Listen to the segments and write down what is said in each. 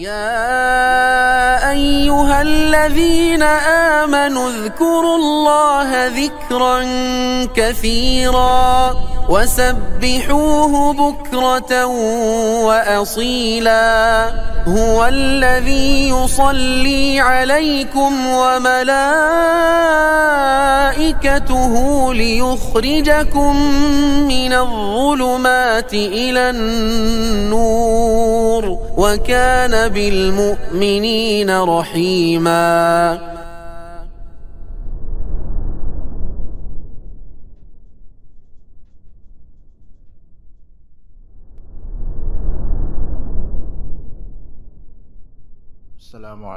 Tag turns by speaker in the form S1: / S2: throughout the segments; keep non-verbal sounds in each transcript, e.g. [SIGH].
S1: يا أيها الذين آمنوا اذكروا الله ذكرا كثيرا وسبحوه بكرة وأصيلا هو الذي يصلي عليكم وملائكته ليخرجكم من الظلمات إلى النور وكان بالمؤمنين رحيماً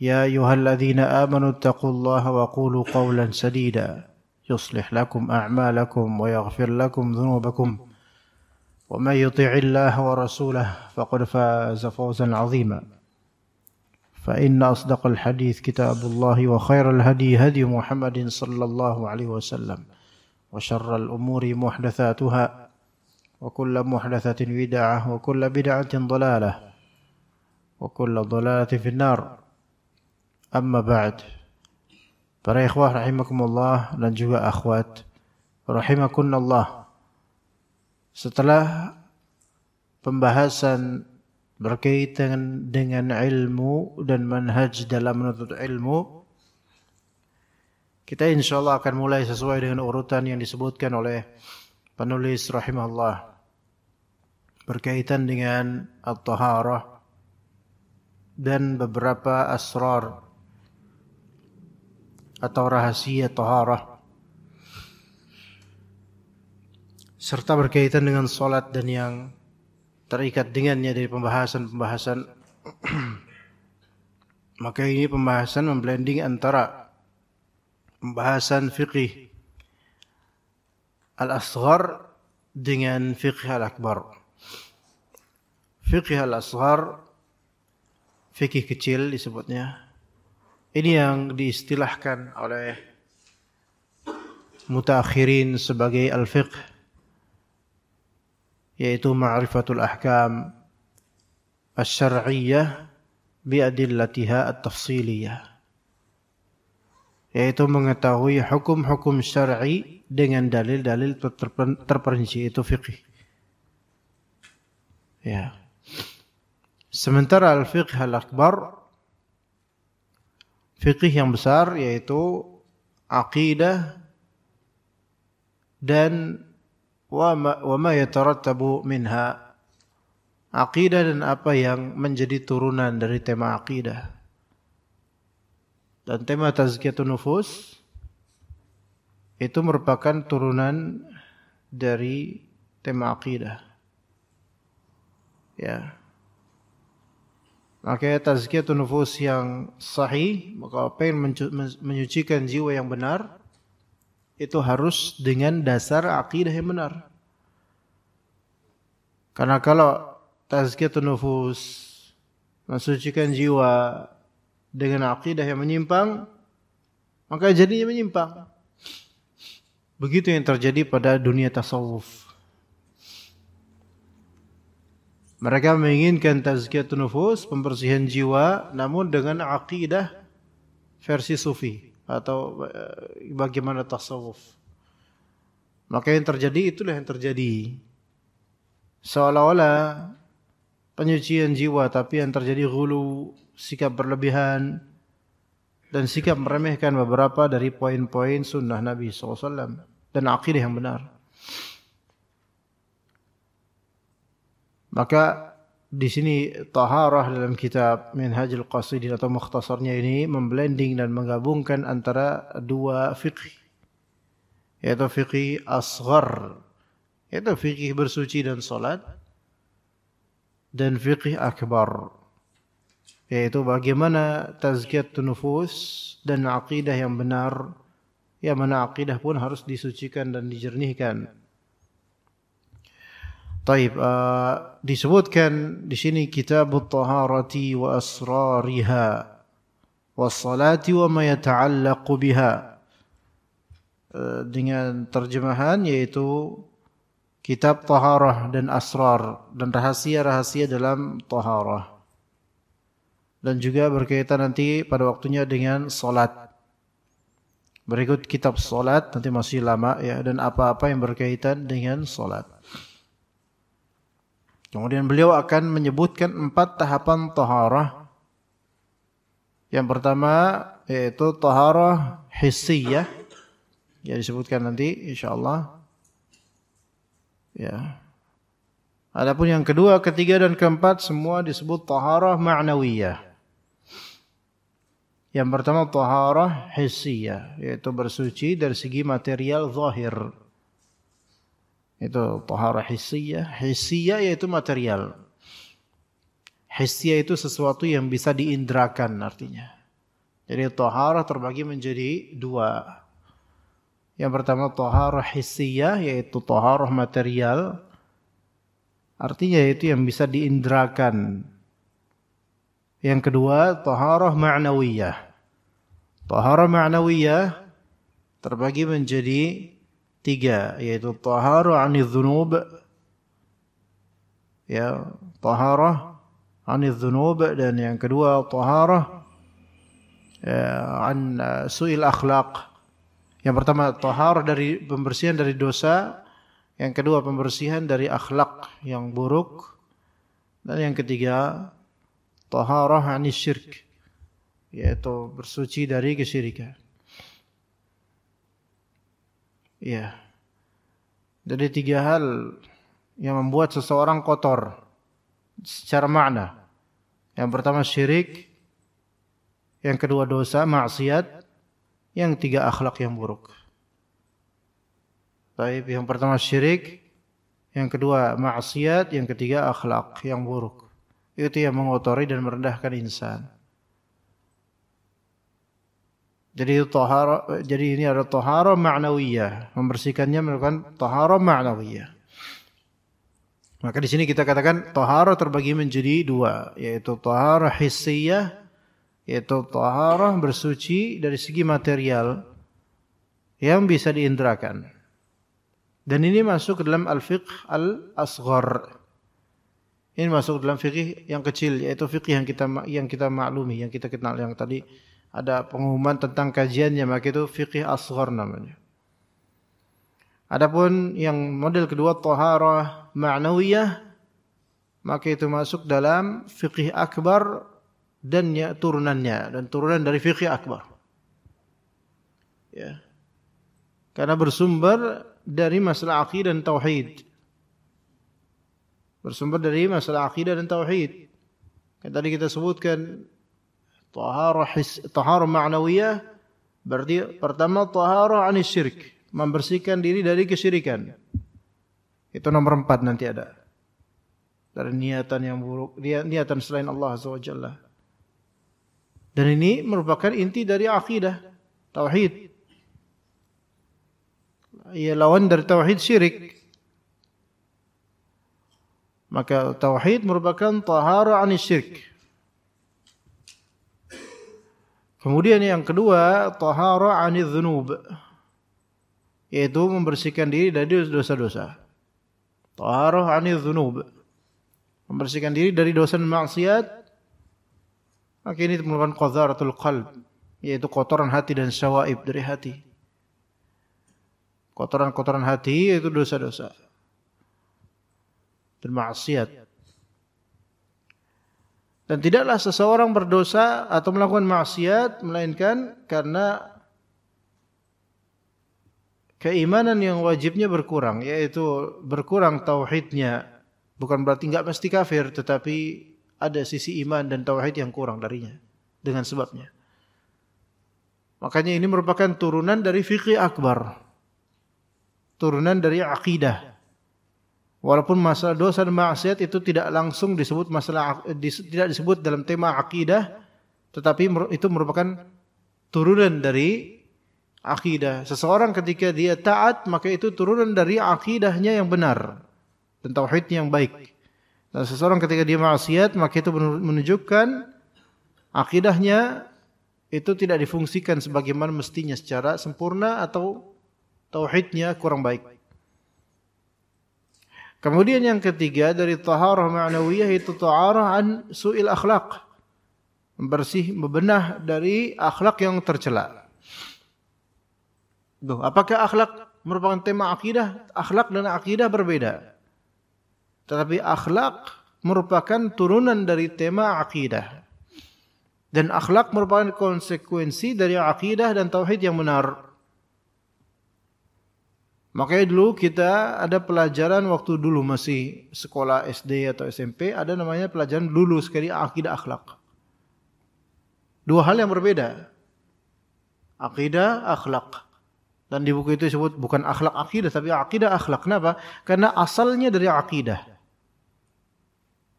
S2: يا ايها الذين امنوا اتقوا الله وقولوا قولا سديدا يصلح لكم اعمالكم ويغفر لكم ذنوبكم ومن يطع الله ورسوله فقد فاز فوزا عظيما فان اصدق الحديث كتاب الله وخير الهدي هدي محمد صلى الله عليه وسلم وشر الامور محدثاتها وكل محدثه بدعه وكل بدعه ضلاله وكل ضلاله في النار Amma ba'd. Para ikhwah rahimakumullah dan juga akhwat rahimakunallah. Setelah pembahasan berkaitan dengan ilmu dan manhaj dalam menuntut ilmu, kita insya Allah akan mulai sesuai dengan urutan yang disebutkan oleh penulis rahimahullah berkaitan dengan al taharah dan beberapa asrar atau rahasia toharah serta berkaitan dengan solat dan yang terikat dengannya dari pembahasan-pembahasan [CLEARS THROAT] maka ini pembahasan memblending antara pembahasan fiqih al-asghar dengan fiqih al-akbar fiqih al-asghar fikih kecil disebutnya Ini yang diistilahkan oleh mutakhirin sebagai al-fiqh yaitu ma'rifatul ahkam asy-syar'iyyah bi adillatiha at-tafsiliyah yaitu mengetahui hukum-hukum syar'i dengan dalil-dalil terperinci itu fiqih ya sementara al-fiqh al-akbar fikih yang besar yaitu aqidah dan wa ma yatarattabu minha aqidah dan apa yang menjadi turunan dari tema aqidah dan tema tazkiyatun nufus itu merupakan turunan dari tema aqidah ya yeah. Makanya tazkiyatun nufus yang sahih, maka pengen menyucikan jiwa yang benar, itu harus dengan dasar akidah yang benar. Karena kalau tazkiyatun nufus mensucikan jiwa dengan akidah yang menyimpang, maka jadinya menyimpang. Begitu yang terjadi pada dunia tasawuf. Mereka menginginkan tazkiyatun nufus, pembersihan jiwa, namun dengan akidah versi sufi atau eh, bagaimana tasawuf. Maka yang terjadi itulah yang terjadi. Seolah-olah penyucian jiwa tapi yang terjadi hulu, sikap berlebihan dan sikap meremehkan beberapa dari poin-poin sunnah Nabi SAW dan akidah yang benar. Maka di sini taharah dalam kitab Minhajul Qasidin atau mukhtasarnya ini memblending dan menggabungkan antara dua fikih yaitu fikih asghar yaitu fikih bersuci dan salat dan fikih akbar yaitu bagaimana tazkiyat nufus dan akidah yang benar yang mana akidah pun harus disucikan dan dijernihkan Taib, uh, disebutkan di sini kitab taharati wa asrariha salati wa ma yata'allaqu biha uh, dengan terjemahan yaitu kitab taharah dan asrar dan rahasia-rahasia dalam taharah dan juga berkaitan nanti pada waktunya dengan salat berikut kitab salat nanti masih lama ya dan apa-apa yang berkaitan dengan salat Kemudian beliau akan menyebutkan empat tahapan taharah. Yang pertama yaitu taharah hissiyah. Ya disebutkan nanti insyaAllah. Ya. Adapun yang kedua, ketiga dan keempat semua disebut taharah ma'nawiyah. Yang pertama taharah hissiyah. Yaitu bersuci dari segi material zahir. Itu tohara hissiyah. Hissiyah yaitu material. Hissiyah itu sesuatu yang bisa diindrakan artinya. Jadi tohara terbagi menjadi dua. Yang pertama tohara hissiyah yaitu tohara material. Artinya itu yang bisa diindrakan. Yang kedua tohara ma'nawiyah. tohara ma'nawiyah terbagi menjadi tiga yaitu taharah ani ya taharah ani dan yang kedua taharah ya, an eh, suil akhlak yang pertama taharah dari pembersihan dari dosa yang kedua pembersihan dari akhlak yang buruk dan yang ketiga taharah ani syirk yaitu bersuci dari kesyirikan Iya, Jadi tiga hal yang membuat seseorang kotor secara makna. Yang pertama syirik, yang kedua dosa maksiat, yang tiga akhlak yang buruk. Tapi yang pertama syirik, yang kedua maksiat, yang ketiga akhlak yang buruk. Itu yang mengotori dan merendahkan insan. Jadi itu jadi ini ada tohara ma'nawiyah. Membersihkannya melakukan tohara ma'nawiyah. Maka di sini kita katakan tohara terbagi menjadi dua, yaitu tohara hissiyah, yaitu tohara bersuci dari segi material yang bisa diindrakan. Dan ini masuk ke dalam al-fiqh al-asghar. Ini masuk dalam fikih yang kecil yaitu fikih yang kita yang kita maklumi, yang kita kenal yang tadi ada pengumuman tentang kajiannya maka itu fikih asghar namanya adapun yang model kedua taharah ma'nawiyah maka itu masuk dalam fikih akbar dan ya turunannya dan turunan dari fikih akbar ya karena bersumber dari masalah aqidah dan tauhid bersumber dari masalah aqidah dan tauhid tadi kita sebutkan taharah taharah ma'nawiyah berarti pertama taharah anis syirik membersihkan diri dari kesyirikan itu nomor empat nanti ada dari niatan yang buruk niatan selain Allah Subhanahu dan ini merupakan inti dari akidah tauhid ia lawan dari tauhid syirik maka tauhid merupakan taharah anis syirik Kemudian yang kedua, tahara anidzunub. Yaitu membersihkan diri dari dosa-dosa. Tahara anidzunub. Membersihkan diri dari dosa dan maksiat. Maka ini merupakan qadzaratul qalb, yaitu kotoran hati dan syawaib dari hati. Kotoran-kotoran hati yaitu dosa-dosa. Dan maksiat. Dan tidaklah seseorang berdosa atau melakukan maksiat melainkan karena keimanan yang wajibnya berkurang, yaitu berkurang tauhidnya. Bukan berarti nggak mesti kafir, tetapi ada sisi iman dan tauhid yang kurang darinya dengan sebabnya. Makanya ini merupakan turunan dari fikih akbar. Turunan dari akidah. Walaupun masalah dosa dan maksiat itu tidak langsung disebut masalah eh, tidak disebut dalam tema akidah, tetapi itu merupakan turunan dari akidah. Seseorang ketika dia taat, maka itu turunan dari akidahnya yang benar dan tauhidnya yang baik. Dan seseorang ketika dia maksiat, maka itu menunjukkan akidahnya itu tidak difungsikan sebagaimana mestinya secara sempurna atau tauhidnya kurang baik. Kemudian yang ketiga dari taharah ma'nawiyah itu taharah an su'il akhlak. Bersih, membenah dari akhlak yang tercela. Duh, apakah akhlak merupakan tema akidah? Akhlak dan akidah berbeda. Tetapi akhlak merupakan turunan dari tema akidah. Dan akhlak merupakan konsekuensi dari akidah dan tauhid yang benar. Makanya dulu kita ada pelajaran waktu dulu masih sekolah SD atau SMP, ada namanya pelajaran dulu sekali akidah akhlak. Dua hal yang berbeda. Akidah akhlak. Dan di buku itu disebut bukan akhlak akidah tapi akidah akhlak. Kenapa? Karena asalnya dari akidah.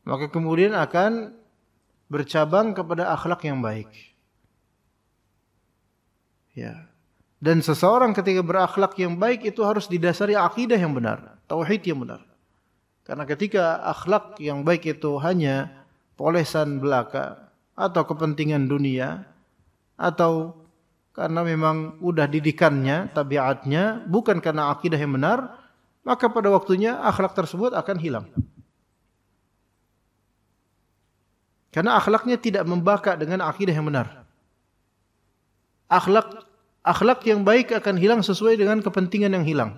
S2: Maka kemudian akan bercabang kepada akhlak yang baik. Ya. Dan seseorang ketika berakhlak yang baik itu harus didasari akidah yang benar, tauhid yang benar. Karena ketika akhlak yang baik itu hanya polesan belaka atau kepentingan dunia atau karena memang udah didikannya, tabiatnya, bukan karena akidah yang benar, maka pada waktunya akhlak tersebut akan hilang. Karena akhlaknya tidak membakar dengan akidah yang benar. Akhlak akhlak yang baik akan hilang sesuai dengan kepentingan yang hilang.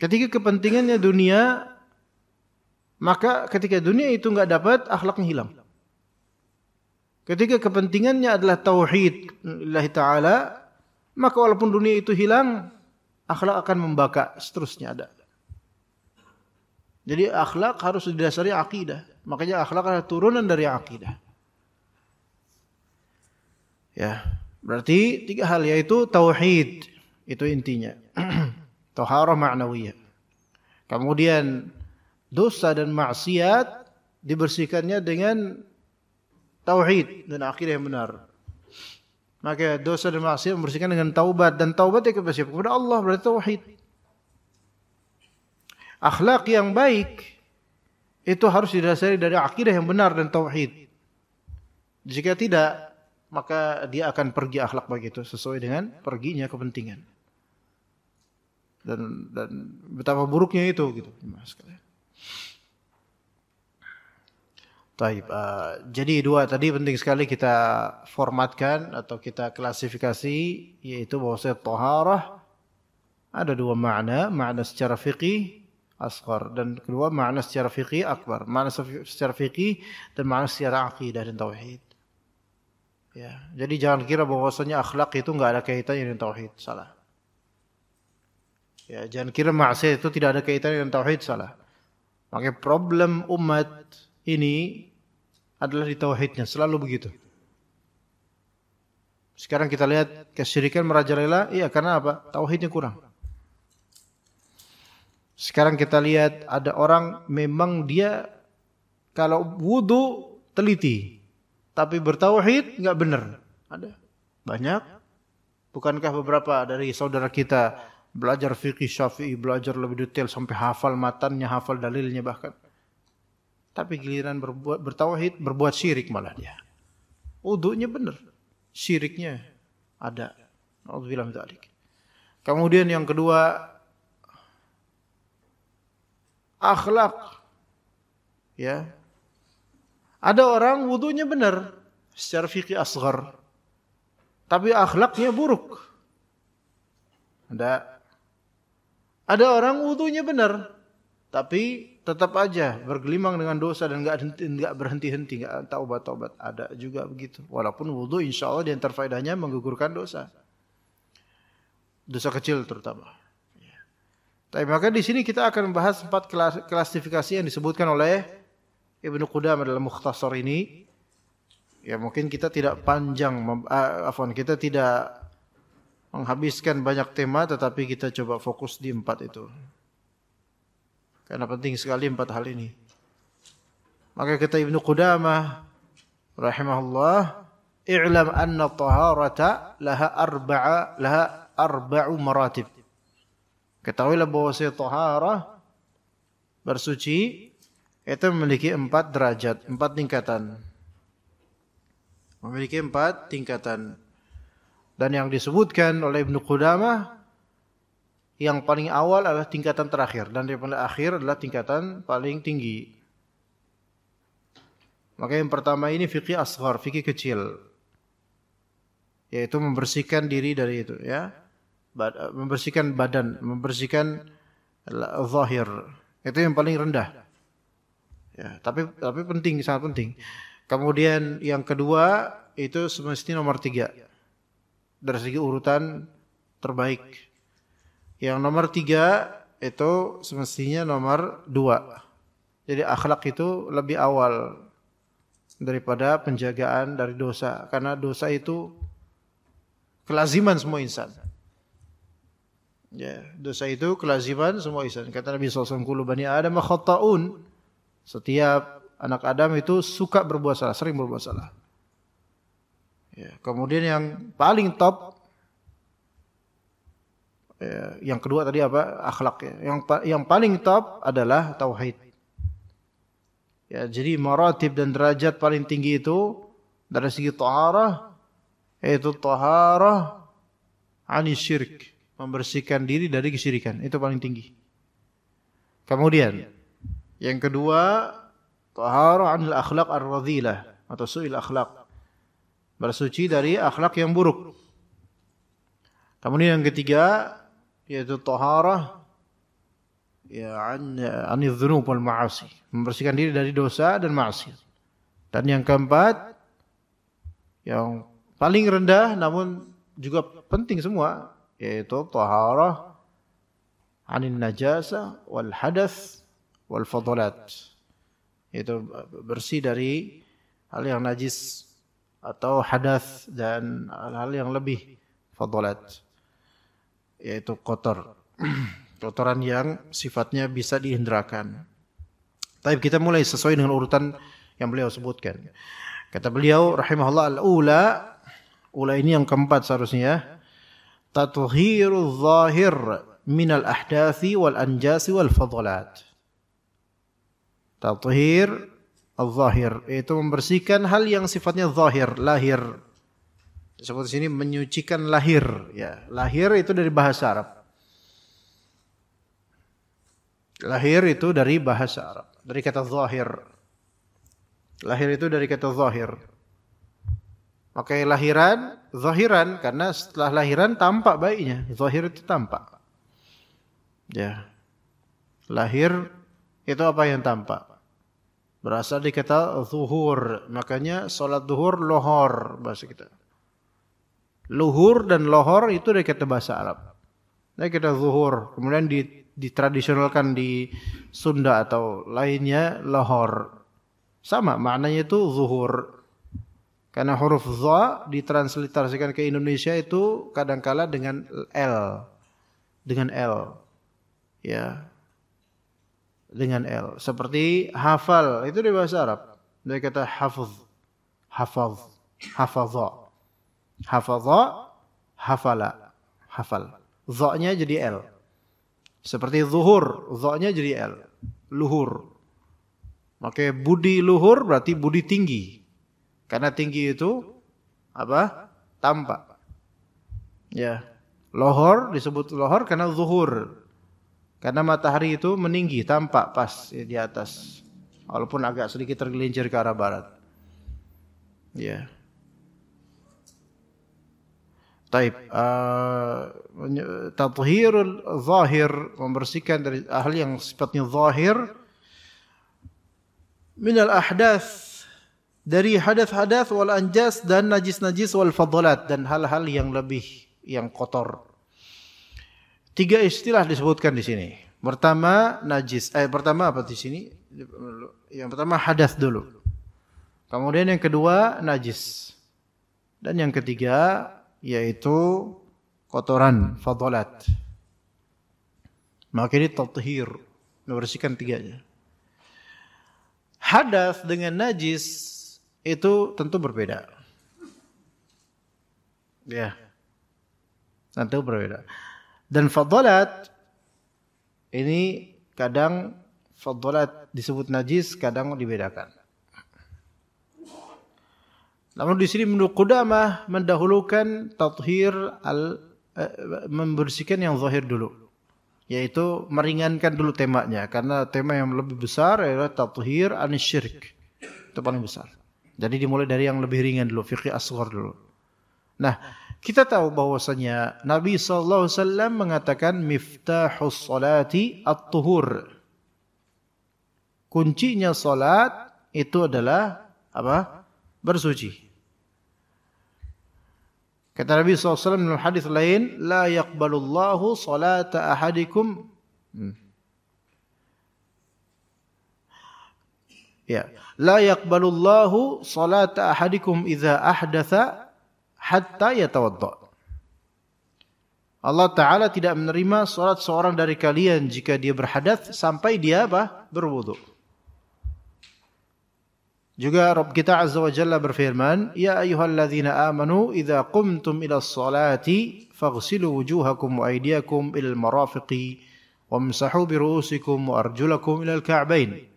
S2: Ketika kepentingannya dunia, maka ketika dunia itu nggak dapat, akhlaknya hilang. Ketika kepentingannya adalah tauhid Allah Ta'ala, maka walaupun dunia itu hilang, akhlak akan membaka, seterusnya ada. Jadi akhlak harus didasari akidah. Makanya akhlak adalah turunan dari akidah. Ya. Berarti tiga hal yaitu tauhid itu intinya. [CLEARS THROAT] Taharah ma'nawiyah. Kemudian dosa dan maksiat dibersihkannya dengan tauhid dan akidah yang benar. Maka dosa dan maksiat dibersihkan dengan taubat dan taubat yang kepada kepada Allah berarti tauhid. Akhlak yang baik itu harus didasari dari akidah yang benar dan tauhid. Jika tidak, maka dia akan pergi akhlak begitu sesuai dengan perginya kepentingan. Dan dan betapa buruknya itu gitu, Mas kalian. Taib. Uh, jadi dua tadi penting sekali kita formatkan atau kita klasifikasi yaitu bahwa taharah ada dua makna, makna secara fikih asghar dan kedua makna secara fikih akbar, makna secara fikih dan makna secara aqidah dan tauhid. Ya, jadi jangan kira bahwasanya akhlak itu nggak ada kaitannya dengan tauhid, salah. Ya, jangan kira maksiat itu tidak ada kaitannya dengan tauhid, salah. Makanya problem umat ini adalah di tauhidnya, selalu begitu. Sekarang kita lihat kesyirikan merajalela, iya karena apa? Tauhidnya kurang. Sekarang kita lihat ada orang memang dia kalau wudhu teliti, tapi bertauhid nggak benar. Ada banyak. Bukankah beberapa dari saudara kita belajar fikih Syafi'i, belajar lebih detail sampai hafal matannya, hafal dalilnya bahkan. Tapi giliran berbuat bertauhid, berbuat syirik malah dia. Uduknya benar, syiriknya ada. Alhamdulillah Kemudian yang kedua akhlak ya ada orang wudhunya benar secara fikih asgar, tapi akhlaknya buruk. Ada ada orang wudhunya benar, tapi tetap aja bergelimang dengan dosa dan nggak nggak berhenti henti nggak taubat taubat ada juga begitu. Walaupun wudhu insya Allah diantar faedahnya menggugurkan dosa, dosa kecil terutama. Ya. Tapi maka di sini kita akan membahas empat klasifikasi yang disebutkan oleh Ibnu Qudamah dalam Mukhtasar ini ya mungkin kita tidak panjang uh, kita tidak menghabiskan banyak tema tetapi kita coba fokus di empat itu. Karena penting sekali empat hal ini. Maka kata Ibnu Qudamah rahimahullah, "I'lam anna taharata laha arba'a laha arba'u maratib." Ketahuilah bahwa taharah bersuci itu memiliki empat derajat, empat tingkatan. Memiliki empat tingkatan. Dan yang disebutkan oleh Ibnu Qudamah yang paling awal adalah tingkatan terakhir dan yang paling akhir adalah tingkatan paling tinggi. Maka yang pertama ini fikih asghar, fikih kecil. Yaitu membersihkan diri dari itu ya. membersihkan badan, membersihkan zahir. Itu yang paling rendah. Ya, tapi tapi penting sangat penting. Kemudian yang kedua itu semestinya nomor tiga dari segi urutan terbaik. Yang nomor tiga itu semestinya nomor dua. Jadi akhlak itu lebih awal daripada penjagaan dari dosa karena dosa itu kelaziman semua insan. Ya, dosa itu kelaziman semua insan. Kata Nabi SAW, "Kullu bani Adam khata'un." Setiap anak Adam itu suka berbuat salah, sering berbuat salah. Ya, kemudian yang paling top ya, yang kedua tadi apa? akhlak ya. Yang yang paling top adalah tauhid. Ya, jadi maratib dan derajat paling tinggi itu dari segi taharah yaitu taharah ani membersihkan diri dari kesyirikan. Itu paling tinggi. Kemudian yang kedua, taharah anil akhlak ar-radhilah atau su'il akhlak. Bersuci dari akhlak yang buruk. Kemudian yang ketiga yaitu taharah ya an anil dzunub wal ma'asi, membersihkan diri dari dosa dan maksiat. Dan yang keempat yang paling rendah namun juga penting semua yaitu taharah anil najasa wal hadas wal fadlat yaitu bersih dari hal yang najis atau hadas dan hal-hal yang lebih fadlat yaitu kotor [CLEARS THROAT] kotoran yang sifatnya bisa dihindrakan tapi kita mulai sesuai dengan urutan yang beliau sebutkan kata beliau rahimahullah al-ula ula ini yang keempat seharusnya tathhirul zahir minal ahdathi wal anjasi wal fadlat Tathir al-zahir yaitu membersihkan hal yang sifatnya zahir, lahir. Disebut sini menyucikan lahir ya. Lahir itu dari bahasa Arab. Lahir itu dari bahasa Arab, dari kata zahir. Lahir itu dari kata zahir. Pakai lahiran, zahiran karena setelah lahiran tampak bayinya. Zahir itu tampak. Ya. Lahir itu apa yang tampak? Berasal dari kata zuhur. Makanya salat zuhur lohor bahasa kita. Luhur dan lohor itu dari kata bahasa Arab. Dari kata zuhur. Kemudian di ditradisionalkan di Sunda atau lainnya lohor. Sama maknanya itu zuhur. Karena huruf za ditransliterasikan ke Indonesia itu kadangkala dengan L. Dengan L. Ya, dengan L. Seperti hafal, itu di bahasa Arab. Dari kata hafaz, hafaz, hafaza, hafaza, hafala, hafal. Zoknya jadi L. Seperti zuhur, zoknya jadi L. Luhur. Makanya budi luhur berarti budi tinggi. Karena tinggi itu apa? Tampak. Ya. Lohor disebut lohor karena zuhur. Karena matahari itu meninggi, tampak pas ya, di atas. Walaupun agak sedikit tergelincir ke arah barat. Ya. Yeah. Taib. Uh, eh, tathirul zahir, membersihkan dari ahli yang sifatnya zahir. Minal ahdath, dari hadath-hadath wal anjas dan najis-najis wal fadlat dan hal-hal yang lebih yang kotor Tiga istilah disebutkan di sini. Pertama najis. Eh pertama apa di sini? Yang pertama hadas dulu. Kemudian yang kedua najis. Dan yang ketiga yaitu kotoran fadolat. Maka ini tathir, membersihkan tiganya. Hadas dengan najis itu tentu berbeda. Ya. Tentu berbeda. Dan fadolat ini kadang fadolat disebut najis, kadang dibedakan. Namun di sini menurut Qudamah mendahulukan tathir al eh, membersihkan yang zahir dulu. Yaitu meringankan dulu temanya karena tema yang lebih besar adalah tathir anisyirk. Itu paling besar. Jadi dimulai dari yang lebih ringan dulu, fikih asghar dulu. Nah, Kita tahu bahwasanya Nabi sallallahu alaihi mengatakan miftahus salati at-tuhur. Kuncinya salat itu adalah apa? Bersuci. Kata Nabi sallallahu dalam hadis lain, لا يقبل الله صلاة أحدكم. Ya. لا يقبل الله صلاة أحدكم إذا ahdatha hatta yatawadda. Allah Ta'ala tidak menerima sholat seorang dari kalian jika dia berhadat sampai dia apa? berwudu. Juga Rabb kita Azza wa Jalla berfirman, Ya ayuhalladzina amanu, idha qumtum ila salati, faghsilu wujuhakum wa aidiakum ilal marafiqi, wa msahu biru'usikum wa arjulakum ilal ka'bain.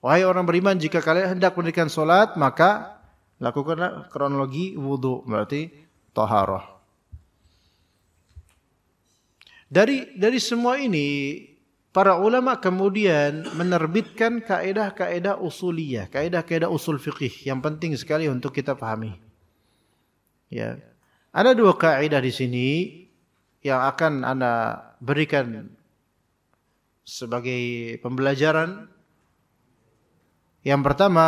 S2: Wahai orang beriman, jika kalian hendak mendirikan sholat, maka Lakukanlah kronologi wudhu, berarti toharoh. Dari dari semua ini para ulama kemudian menerbitkan kaedah-kaedah usuliyah, kaedah-kaedah usul fikih yang penting sekali untuk kita pahami. Ya. Ada dua kaedah di sini yang akan Anda berikan sebagai pembelajaran. Yang pertama,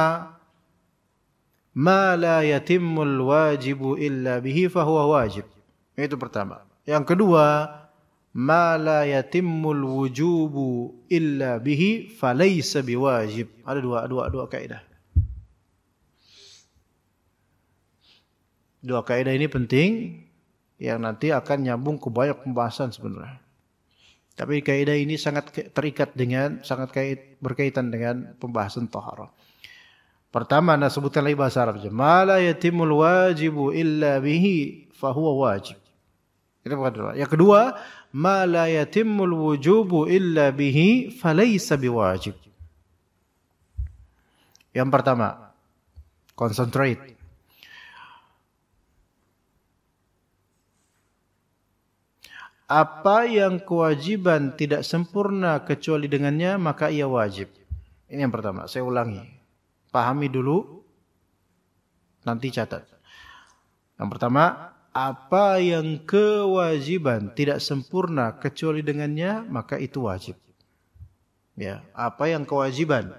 S2: ma la yatimmul wajib illa bihi fahuwa wajib. Itu pertama. Yang kedua, ma la yatimmul wujubu illa bihi falaysa biwajib. Ada dua dua dua kaidah. Dua kaidah ini penting yang nanti akan nyambung ke banyak pembahasan sebenarnya. Tapi kaidah ini sangat terikat dengan sangat kait, berkaitan dengan pembahasan taharah. Pertama anda sebutkan lagi bahasa Arabnya. Ma la yatimul wajibu illa bihi fahuwa wajib. Itu perkara Yang kedua, Mala yatimul wujubu illa bihi falaysa biwajib. Yang pertama, concentrate. Apa yang kewajiban tidak sempurna kecuali dengannya, maka ia wajib. Ini yang pertama, saya ulangi. Pahami dulu, nanti catat. Yang pertama, apa yang kewajiban tidak sempurna kecuali dengannya, maka itu wajib. Ya, apa yang kewajiban?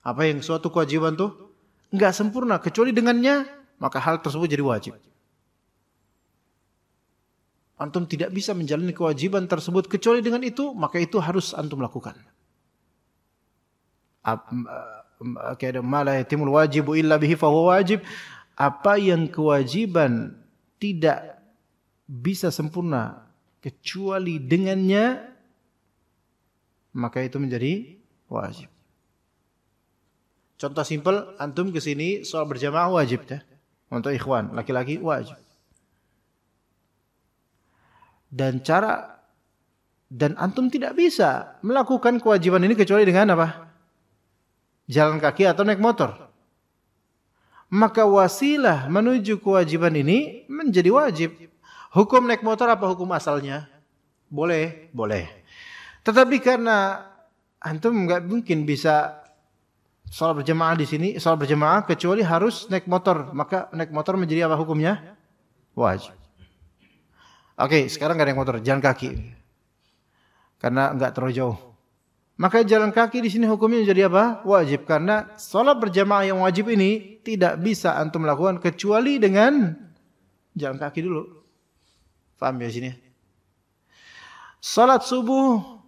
S2: Apa yang suatu kewajiban tuh nggak sempurna kecuali dengannya, maka hal tersebut jadi wajib. Antum tidak bisa menjalani kewajiban tersebut kecuali dengan itu, maka itu harus antum lakukan ma malah timul wajib illa bihi fahuwa wajib apa yang kewajiban tidak bisa sempurna kecuali dengannya maka itu menjadi wajib contoh simpel antum ke sini soal berjamaah wajib ya untuk ikhwan laki-laki wajib dan cara dan antum tidak bisa melakukan kewajiban ini kecuali dengan apa? jalan kaki atau naik motor. Maka wasilah menuju kewajiban ini menjadi wajib. Hukum naik motor apa hukum asalnya? Boleh, boleh. Tetapi karena antum nggak mungkin bisa sholat berjemaah di sini, sholat berjemaah kecuali harus naik motor. Maka naik motor menjadi apa hukumnya? Wajib. Oke, okay, sekarang nggak naik motor, jalan kaki. Karena nggak terlalu jauh. Maka jalan kaki di sini hukumnya jadi apa? Wajib karena sholat berjamaah yang wajib ini tidak bisa antum lakukan kecuali dengan jalan kaki dulu. Faham ya sini? Sholat subuh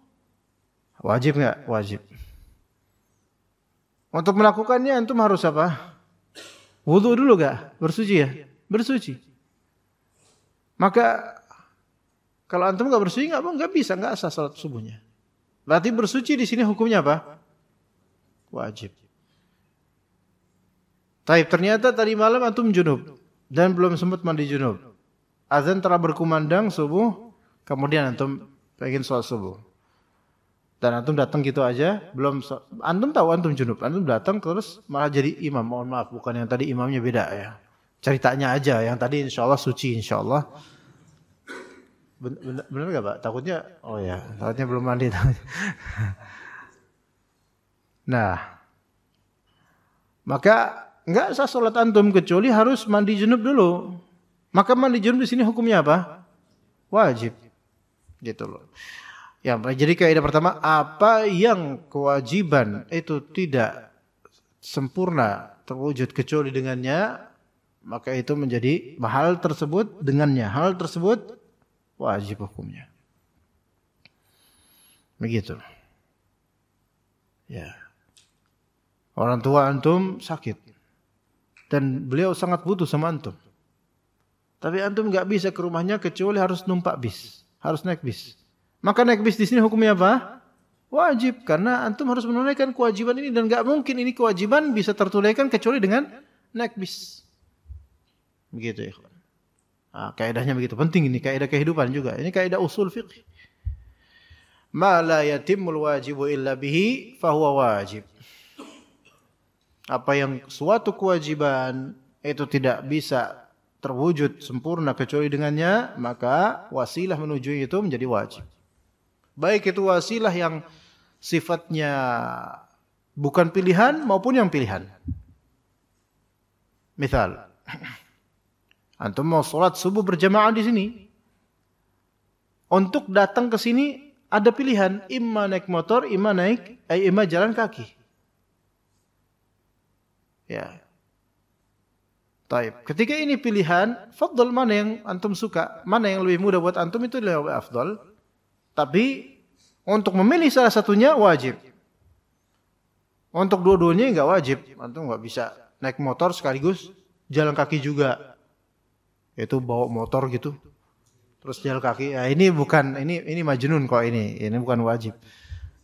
S2: wajib nggak? Wajib. Untuk melakukannya antum harus apa? Wudhu dulu gak? Bersuci ya? Bersuci. Maka kalau antum nggak bersuci nggak nggak bisa nggak sah sholat subuhnya. Berarti bersuci di sini hukumnya apa? Wajib. Tapi ternyata tadi malam antum junub dan belum sempat mandi junub. Azan telah berkumandang subuh, kemudian antum pengen sholat subuh. Dan antum datang gitu aja, belum antum tahu antum junub, antum datang terus malah jadi imam. Mohon maaf, bukan yang tadi imamnya beda ya. Ceritanya aja, yang tadi insya Allah suci insya Allah Bener, bener gak Pak? Takutnya, oh ya, takutnya belum mandi. Takutnya. [LAUGHS] Nah, maka nggak sah sholat antum kecuali harus mandi junub dulu. Maka mandi junub di sini hukumnya apa? Wajib. Gitu loh. Ya, jadi kaidah pertama apa yang kewajiban itu tidak sempurna terwujud kecuali dengannya maka itu menjadi hal tersebut dengannya hal tersebut wajib hukumnya. Begitu. Ya. Orang tua antum sakit dan beliau sangat butuh sama antum. Tapi antum nggak bisa ke rumahnya kecuali harus numpak bis, harus naik bis. Maka naik bis di sini hukumnya apa? Wajib karena antum harus menunaikan kewajiban ini dan nggak mungkin ini kewajiban bisa tertunaikan kecuali dengan naik bis. Begitu ya. Nah, kaidahnya begitu penting ini kaidah kehidupan juga. Ini kaidah usul fiqh. Ma la yatimul wajibu illa bihi fahuwa wajib. Apa yang suatu kewajiban itu tidak bisa terwujud sempurna kecuali dengannya, maka wasilah menuju itu menjadi wajib. Baik itu wasilah yang sifatnya bukan pilihan maupun yang pilihan. Misal, Antum mau sholat subuh berjamaah di sini. Untuk datang ke sini ada pilihan, Ima naik motor, ima naik, eh, ima jalan kaki. Ya. Taib. Ketika ini pilihan, fadl mana yang antum suka, mana yang lebih mudah buat antum itu lebih afdal. Tapi untuk memilih salah satunya wajib. Untuk dua-duanya nggak wajib. Antum nggak bisa naik motor sekaligus jalan kaki juga. Itu bawa motor gitu. Terus jalan kaki. Ya ini bukan ini ini majnun kok ini. Ini bukan wajib.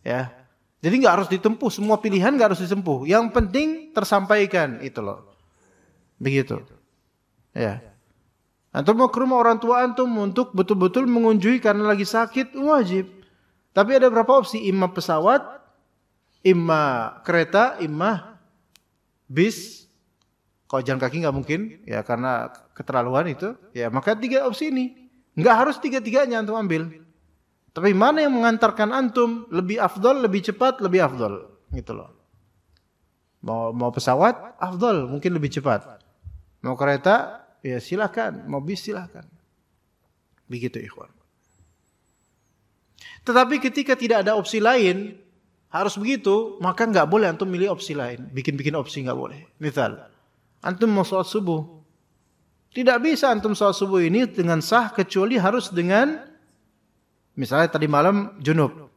S2: Ya. Jadi nggak harus ditempuh, semua pilihan nggak harus ditempuh. Yang penting tersampaikan itu loh. Begitu. Ya. Antum mau ke rumah orang tua antum untuk betul-betul mengunjungi karena lagi sakit wajib. Tapi ada berapa opsi? Imma pesawat, imma kereta, imma bis, kalau jalan kaki nggak mungkin, ya karena keterlaluan itu. Ya maka tiga opsi ini. Nggak harus tiga-tiganya antum ambil. Tapi mana yang mengantarkan antum lebih afdol, lebih cepat, lebih afdol. Gitu loh. Mau, mau pesawat, afdol, mungkin lebih cepat. Mau kereta, ya silahkan. Mau bis, silahkan. Begitu ikhwan. Tetapi ketika tidak ada opsi lain, harus begitu, maka nggak boleh antum milih opsi lain. Bikin-bikin opsi nggak boleh. Misal, Antum mau sholat subuh. Tidak bisa antum sholat subuh ini dengan sah kecuali harus dengan misalnya tadi malam junub.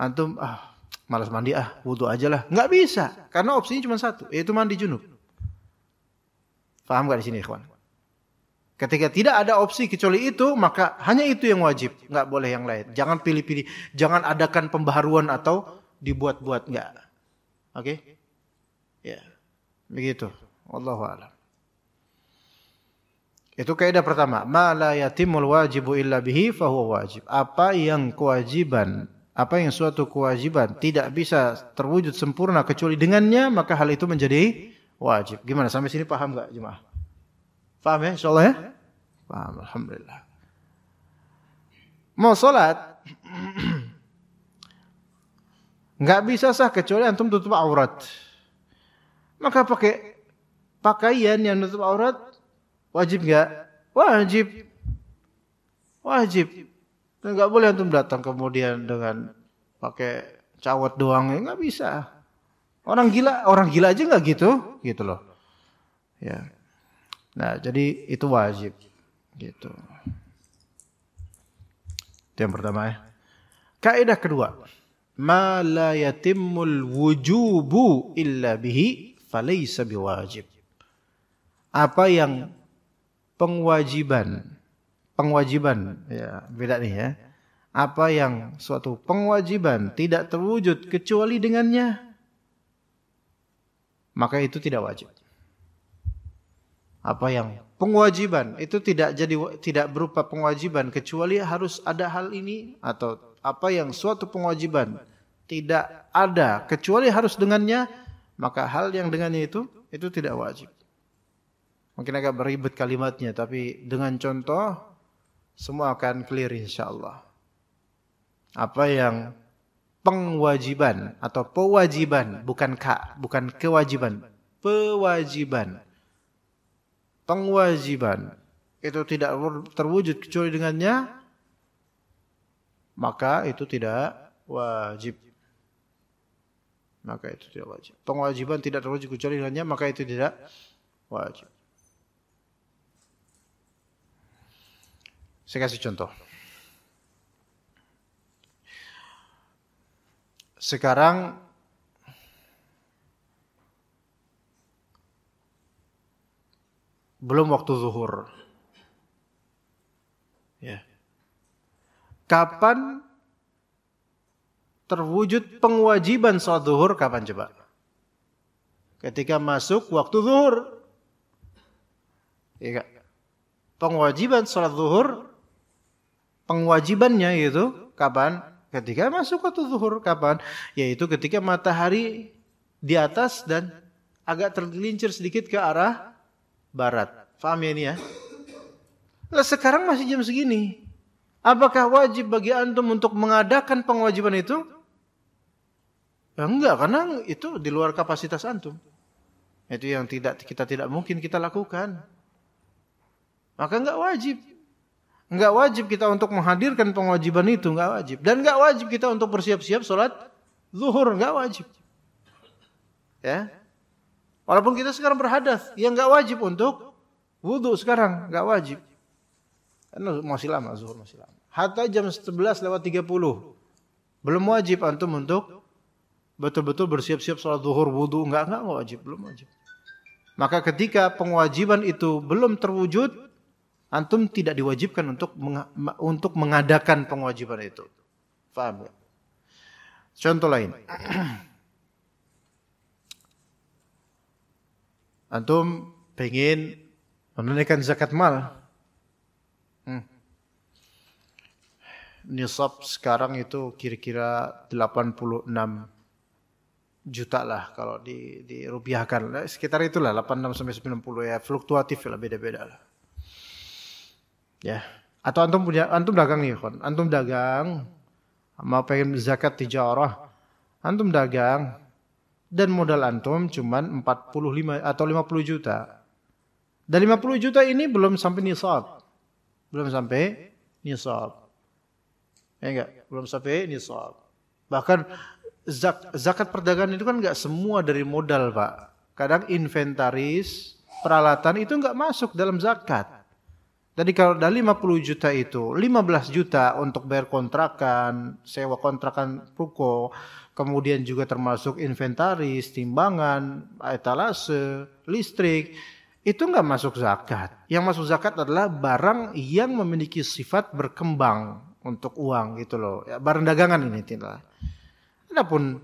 S2: Antum ah malas mandi ah wudhu aja lah. Nggak bisa karena opsinya cuma satu yaitu mandi junub. Faham gak di sini ikhwan? Ketika tidak ada opsi kecuali itu, maka hanya itu yang wajib, nggak boleh yang lain. Jangan pilih-pilih, jangan adakan pembaharuan atau dibuat-buat nggak. Oke? Okay? Ya. Yeah. Begitu. Wallahu a'lam. Itu kaidah pertama. Ma la yatimul wajibu illa bihi fahuwa wajib. Apa yang kewajiban, apa yang suatu kewajiban tidak bisa terwujud sempurna kecuali dengannya, maka hal itu menjadi wajib. Gimana sampai sini paham gak, jemaah? Paham ya insyaallah ya? Paham alhamdulillah. Mau sholat, enggak [CLEARS THROAT] bisa sah kecuali antum tutup aurat. Maka pakai pakaian yang nutup aurat wajib nggak? Wajib. Wajib. Dan nggak boleh antum datang kemudian dengan pakai cawat doang ya nggak bisa. Orang gila, orang gila aja enggak gitu, gitu loh. Ya. Nah, jadi itu wajib gitu. Itu yang pertama ya. Kaidah kedua, ma la yatimmul wujubu illa bihi falaysa biwajib. Apa yang pengwajiban, pengwajiban, ya beda nih ya. Apa yang suatu pengwajiban tidak terwujud kecuali dengannya, maka itu tidak wajib. Apa yang pengwajiban itu tidak jadi tidak berupa pengwajiban kecuali harus ada hal ini atau apa yang suatu pengwajiban tidak ada kecuali harus dengannya maka hal yang dengannya itu itu tidak wajib. Mungkin agak beribet kalimatnya tapi dengan contoh semua akan clear insya Allah Apa yang pengwajiban atau pewajiban bukan ka, bukan kewajiban, pewajiban. Pengwajiban itu tidak terwujud kecuali dengannya maka itu tidak wajib maka itu tidak wajib. Pengwajiban tidak terwajib kecuali dengannya, maka itu tidak wajib. Saya kasih contoh. Sekarang belum waktu zuhur. Ya. Kapan terwujud pengwajiban sholat zuhur kapan coba? Ketika masuk waktu zuhur. Iya Pengwajiban sholat zuhur, pengwajibannya itu kapan? Ketika masuk waktu zuhur kapan? Yaitu ketika matahari di atas dan agak tergelincir sedikit ke arah barat. Faham ya ini ya? Lah sekarang masih jam segini. Apakah wajib bagi antum untuk mengadakan pengwajiban itu? Ya, enggak, karena itu di luar kapasitas antum. Itu yang tidak kita tidak mungkin kita lakukan. Maka enggak wajib. Enggak wajib kita untuk menghadirkan pengwajiban itu, enggak wajib. Dan enggak wajib kita untuk bersiap-siap sholat zuhur, enggak wajib. Ya. Walaupun kita sekarang berhadas, ya enggak wajib untuk wudhu sekarang, enggak wajib. Anu, masih lama, zuhur masih lama. Hatta jam 11 lewat 30. Belum wajib antum untuk betul-betul bersiap-siap sholat zuhur, wudhu. Enggak, enggak, enggak wajib. Belum wajib. Maka ketika pengwajiban itu belum terwujud, antum tidak diwajibkan untuk untuk mengadakan pengwajiban itu. Faham ya? Contoh lain. [CLEARS THROAT] antum pengen menunaikan zakat mal, nisab sekarang itu kira-kira 86 juta lah kalau di dirupiahkan eh, sekitar itulah 86 sampai 90 ya fluktuatif lah beda-beda lah. Ya. Atau antum punya antum dagang nih, kon. Antum dagang mau pengen zakat tijarah. Antum dagang dan modal antum cuman 45 atau 50 juta. Dan 50 juta ini belum sampai nisab. Belum sampai nisab. Ya enggak? Belum sampai soal Bahkan zak, zakat perdagangan itu kan enggak semua dari modal, Pak. Kadang inventaris, peralatan itu enggak masuk dalam zakat. Jadi kalau dari 50 juta itu, 15 juta untuk bayar kontrakan, sewa kontrakan ruko, kemudian juga termasuk inventaris, timbangan, etalase, listrik, itu enggak masuk zakat. Yang masuk zakat adalah barang yang memiliki sifat berkembang, untuk uang gitu loh. Ya, barang dagangan ini tidak. Adapun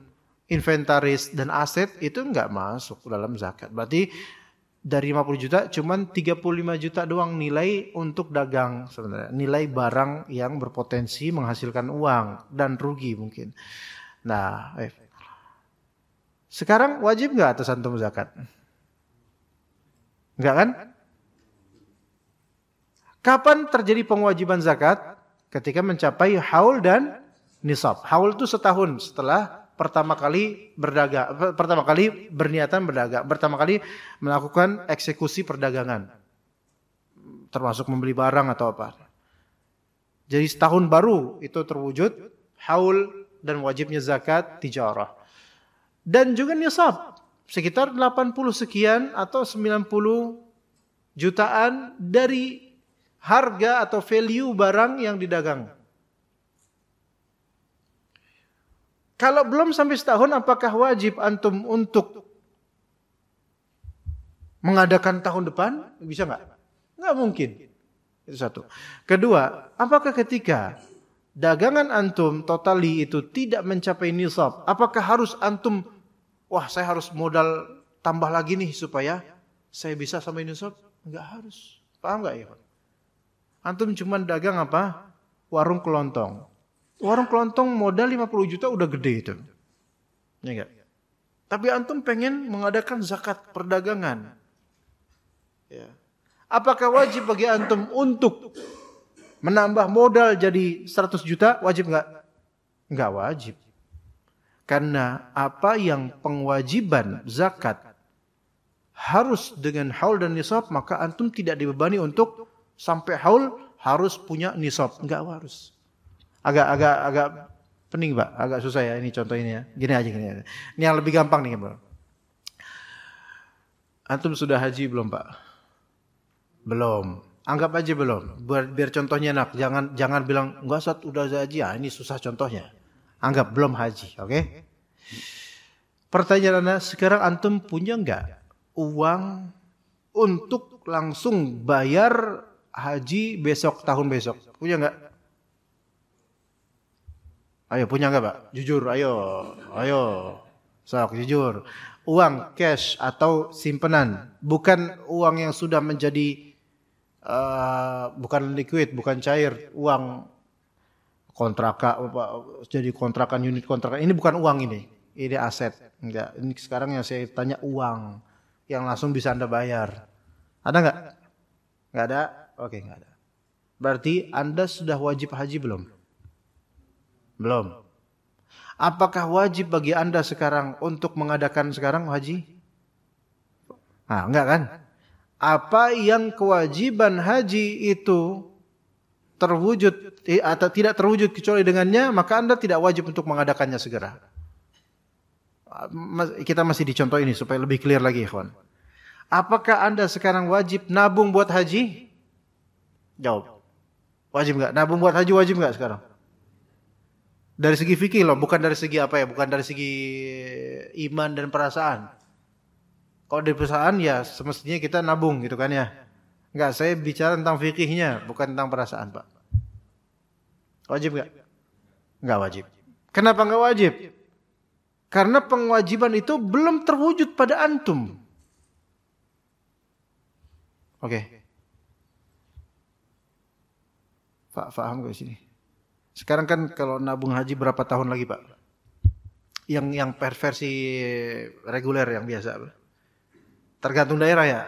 S2: inventaris dan aset itu nggak masuk dalam zakat. Berarti dari 50 juta cuman 35 juta doang nilai untuk dagang sebenarnya. Nilai barang yang berpotensi menghasilkan uang dan rugi mungkin. Nah, eh. sekarang wajib nggak atas antum zakat? nggak kan? Kapan terjadi pengwajiban zakat? ketika mencapai haul dan nisab. Haul itu setahun setelah pertama kali berdagang, eh, pertama kali berniatan berdagang, pertama kali melakukan eksekusi perdagangan, termasuk membeli barang atau apa. Jadi setahun baru itu terwujud haul dan wajibnya zakat tijarah. Dan juga nisab sekitar 80 sekian atau 90 jutaan dari harga atau value barang yang didagang. Kalau belum sampai setahun, apakah wajib antum untuk mengadakan tahun depan? Bisa nggak? Nggak mungkin. Itu satu. Kedua, apakah ketika dagangan antum totali itu tidak mencapai nisab, apakah harus antum, wah saya harus modal tambah lagi nih supaya saya bisa sampai nisab? Nggak harus. Paham nggak ya? antum cuma dagang apa? Warung kelontong. Warung kelontong modal 50 juta udah gede itu. Ya enggak? Tapi antum pengen mengadakan zakat perdagangan. Ya. Apakah wajib bagi antum untuk menambah modal jadi 100 juta? Wajib enggak? Enggak wajib. Karena apa yang pengwajiban zakat harus dengan haul dan nisab maka antum tidak dibebani untuk sampai haul harus punya nisab, enggak harus. Agak-agak agak pening, Pak. Agak susah ya ini contoh ini ya. Gini aja gini aja. Ini yang lebih gampang nih, Pak. Antum sudah haji belum, Pak? Belum. Anggap aja belum. Biar, biar contohnya enak. Jangan jangan bilang enggak saat udah haji. Ya, ini susah contohnya. Anggap belum haji, oke? Okay? Pertanyaannya sekarang antum punya enggak uang untuk langsung bayar haji besok tahun besok. Punya nggak? Ayo punya nggak pak? Jujur, ayo, ayo. Sok jujur. Uang cash atau simpenan, bukan uang yang sudah menjadi uh, bukan liquid, bukan cair, uang kontrakan jadi kontrakan unit kontrakan ini bukan uang ini ini aset enggak ini sekarang yang saya tanya uang yang langsung bisa anda bayar ada nggak nggak ada Oke, nggak ada. Berarti Anda sudah wajib haji belum? Belum. Apakah wajib bagi Anda sekarang untuk mengadakan sekarang haji? Nah, enggak kan? Apa yang kewajiban haji itu terwujud eh, atau tidak terwujud kecuali dengannya, maka Anda tidak wajib untuk mengadakannya segera. Ah, kita masih dicontoh ini supaya lebih clear lagi, ikhwan. Apakah Anda sekarang wajib nabung buat haji? Jawab. Wajib nggak? Nah, buat haji wajib nggak sekarang? Dari segi fikih loh, bukan dari segi apa ya, bukan dari segi iman dan perasaan. Kalau dari perasaan ya semestinya kita nabung gitu kan ya. Enggak, saya bicara tentang fikihnya, bukan tentang perasaan, Pak. Wajib nggak? Nggak wajib. Kenapa nggak wajib? Karena pengwajiban itu belum terwujud pada antum. Oke. Okay. Pak, faham ke sini? Sekarang kan kalau nabung haji berapa tahun lagi, Pak? Yang yang versi reguler yang biasa. Tergantung daerah ya.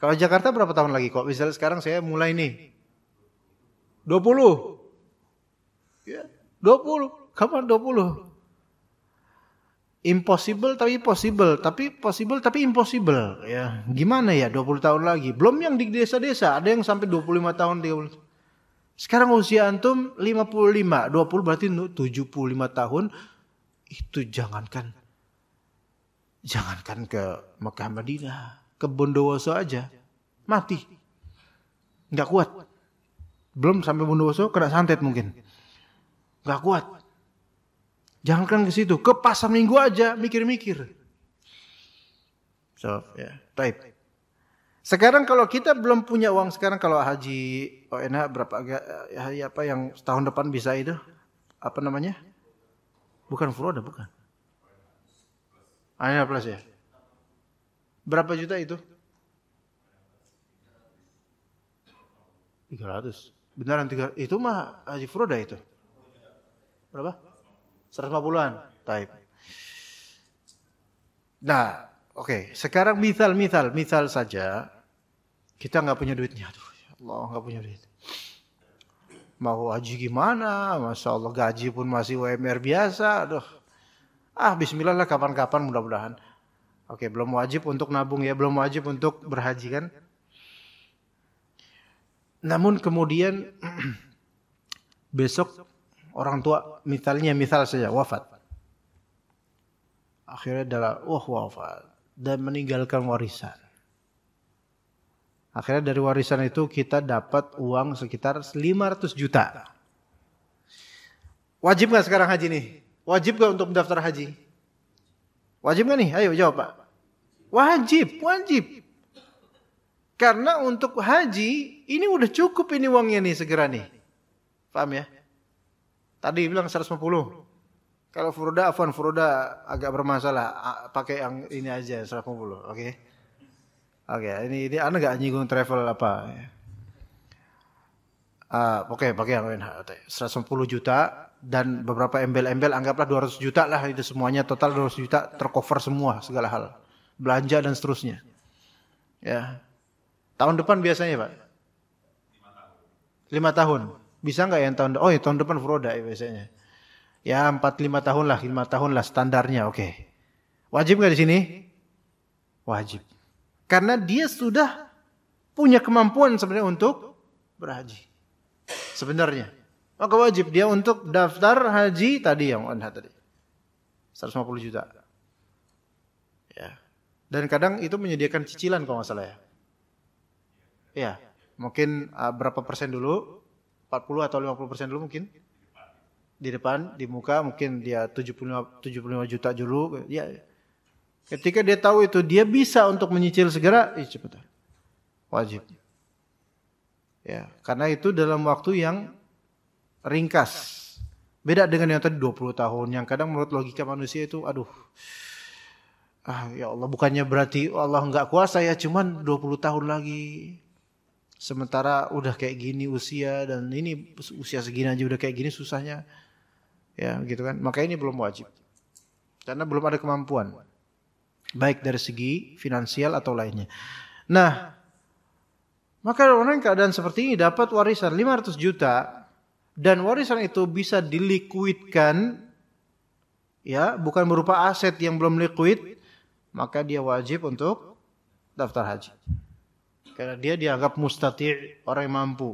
S2: Kalau Jakarta berapa tahun lagi kok? Misalnya sekarang saya mulai nih.
S3: 20.
S2: Ya, 20. Kapan 20? Impossible tapi possible, tapi possible tapi impossible ya. Gimana ya 20 tahun lagi? Belum yang di desa-desa, ada yang sampai 25 tahun 30 tahun. Sekarang usia antum 55, 20 berarti 75 tahun. Itu jangankan jangankan ke Mekah Madinah, ke Bondowoso aja mati. Enggak kuat. Belum sampai Bondowoso kena santet mungkin. Enggak kuat. Jangankan ke situ, ke pasar Minggu aja mikir-mikir. So, ya, yeah. Sekarang kalau kita belum punya uang sekarang kalau haji oh enak berapa ya apa yang tahun depan bisa itu apa namanya? Bukan furoda bukan. Ayah plus ya. Berapa juta itu? 300. Beneran 3 itu mah haji furoda itu. Berapa? 150-an. Taib. Nah, oke, okay. sekarang misal-misal, misal saja kita nggak punya duitnya. Aduh, ya Allah nggak punya duit. Mau haji gimana? Masya Allah gaji pun masih UMR biasa. Aduh. Ah bismillah lah kapan-kapan mudah-mudahan. Oke, belum wajib untuk nabung ya, belum wajib untuk berhaji kan? Namun kemudian [CLEARS THROAT] besok orang tua misalnya misal saja wafat. Akhirnya adalah wah wafat dan meninggalkan warisan. Akhirnya dari warisan itu kita dapat uang sekitar 500 juta. Wajib gak sekarang haji nih? Wajib gak untuk mendaftar haji? Wajib gak nih? Ayo jawab Pak. Wajib, wajib. Karena untuk haji ini udah cukup ini uangnya nih segera nih. Paham ya? Tadi bilang 150. Kalau furoda, afwan furoda agak bermasalah. Pakai yang ini aja 150, oke? Okay? Oke, okay, ini ini anda nggak nyinggung travel apa? Ya? Uh, Oke, okay, pakai yang lain. 110 juta dan beberapa embel-embel anggaplah 200 juta lah itu semuanya total 200 juta tercover semua segala hal belanja dan seterusnya. Ya, tahun depan biasanya pak. Lima tahun. Bisa nggak yang tahun? Oh, ya, tahun depan Furoda ya, biasanya. Ya empat lima tahun lah, lima tahun lah standarnya. Oke. Okay. Wajib nggak di sini? Wajib. Karena dia sudah punya kemampuan sebenarnya untuk berhaji. Sebenarnya. Maka wajib dia untuk daftar haji tadi yang Anda tadi. 150 juta. Ya. Dan kadang itu menyediakan cicilan kalau nggak salah ya. Ya, Mungkin uh, berapa persen dulu? 40 atau 50 persen dulu mungkin? Di depan, di muka mungkin dia 75, 75 juta dulu. Ya, Ketika dia tahu itu, dia bisa untuk menyicil segera, cepetan. Wajib. Ya, karena itu dalam waktu yang ringkas. Beda dengan yang tadi 20 tahun yang kadang menurut logika manusia itu aduh. Ah, ya Allah bukannya berarti Allah nggak kuasa ya, cuman 20 tahun lagi. Sementara udah kayak gini usia dan ini usia segini aja udah kayak gini susahnya. Ya, gitu kan. Makanya ini belum wajib. Karena belum ada kemampuan baik dari segi finansial atau lainnya. Nah, maka orang yang keadaan seperti ini dapat warisan 500 juta dan warisan itu bisa dilikuidkan ya, bukan berupa aset yang belum likuid, maka dia wajib untuk daftar haji. Karena dia dianggap mustati' orang yang mampu.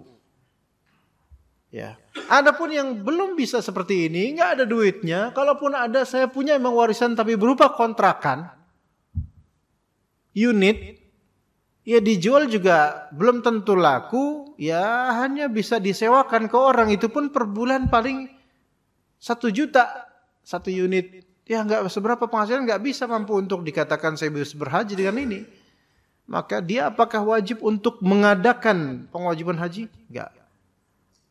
S2: Ya. Adapun yang belum bisa seperti ini, nggak ada duitnya. Kalaupun ada, saya punya emang warisan tapi berupa kontrakan unit ya dijual juga belum tentu laku ya hanya bisa disewakan ke orang itu pun per bulan paling satu juta satu unit ya nggak seberapa penghasilan nggak bisa mampu untuk dikatakan saya bisa berhaji dengan ini maka dia apakah wajib untuk mengadakan pengwajiban haji nggak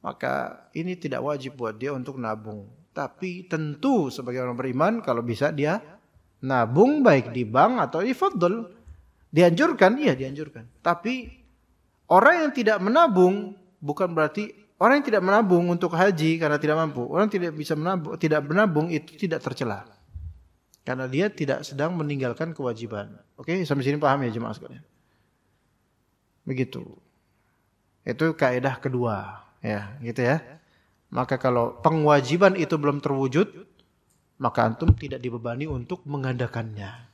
S2: maka ini tidak wajib buat dia untuk nabung tapi tentu sebagai orang beriman kalau bisa dia nabung baik di bank atau di fadl Dianjurkan, iya dianjurkan. Tapi orang yang tidak menabung bukan berarti orang yang tidak menabung untuk haji karena tidak mampu. Orang yang tidak bisa menabung, tidak menabung itu tidak tercela. Karena dia tidak sedang meninggalkan kewajiban. Oke, sampai sini paham ya jemaah sekalian. Begitu. Itu kaidah kedua, ya, gitu ya. Maka kalau pengwajiban itu belum terwujud, maka antum tidak dibebani untuk mengadakannya.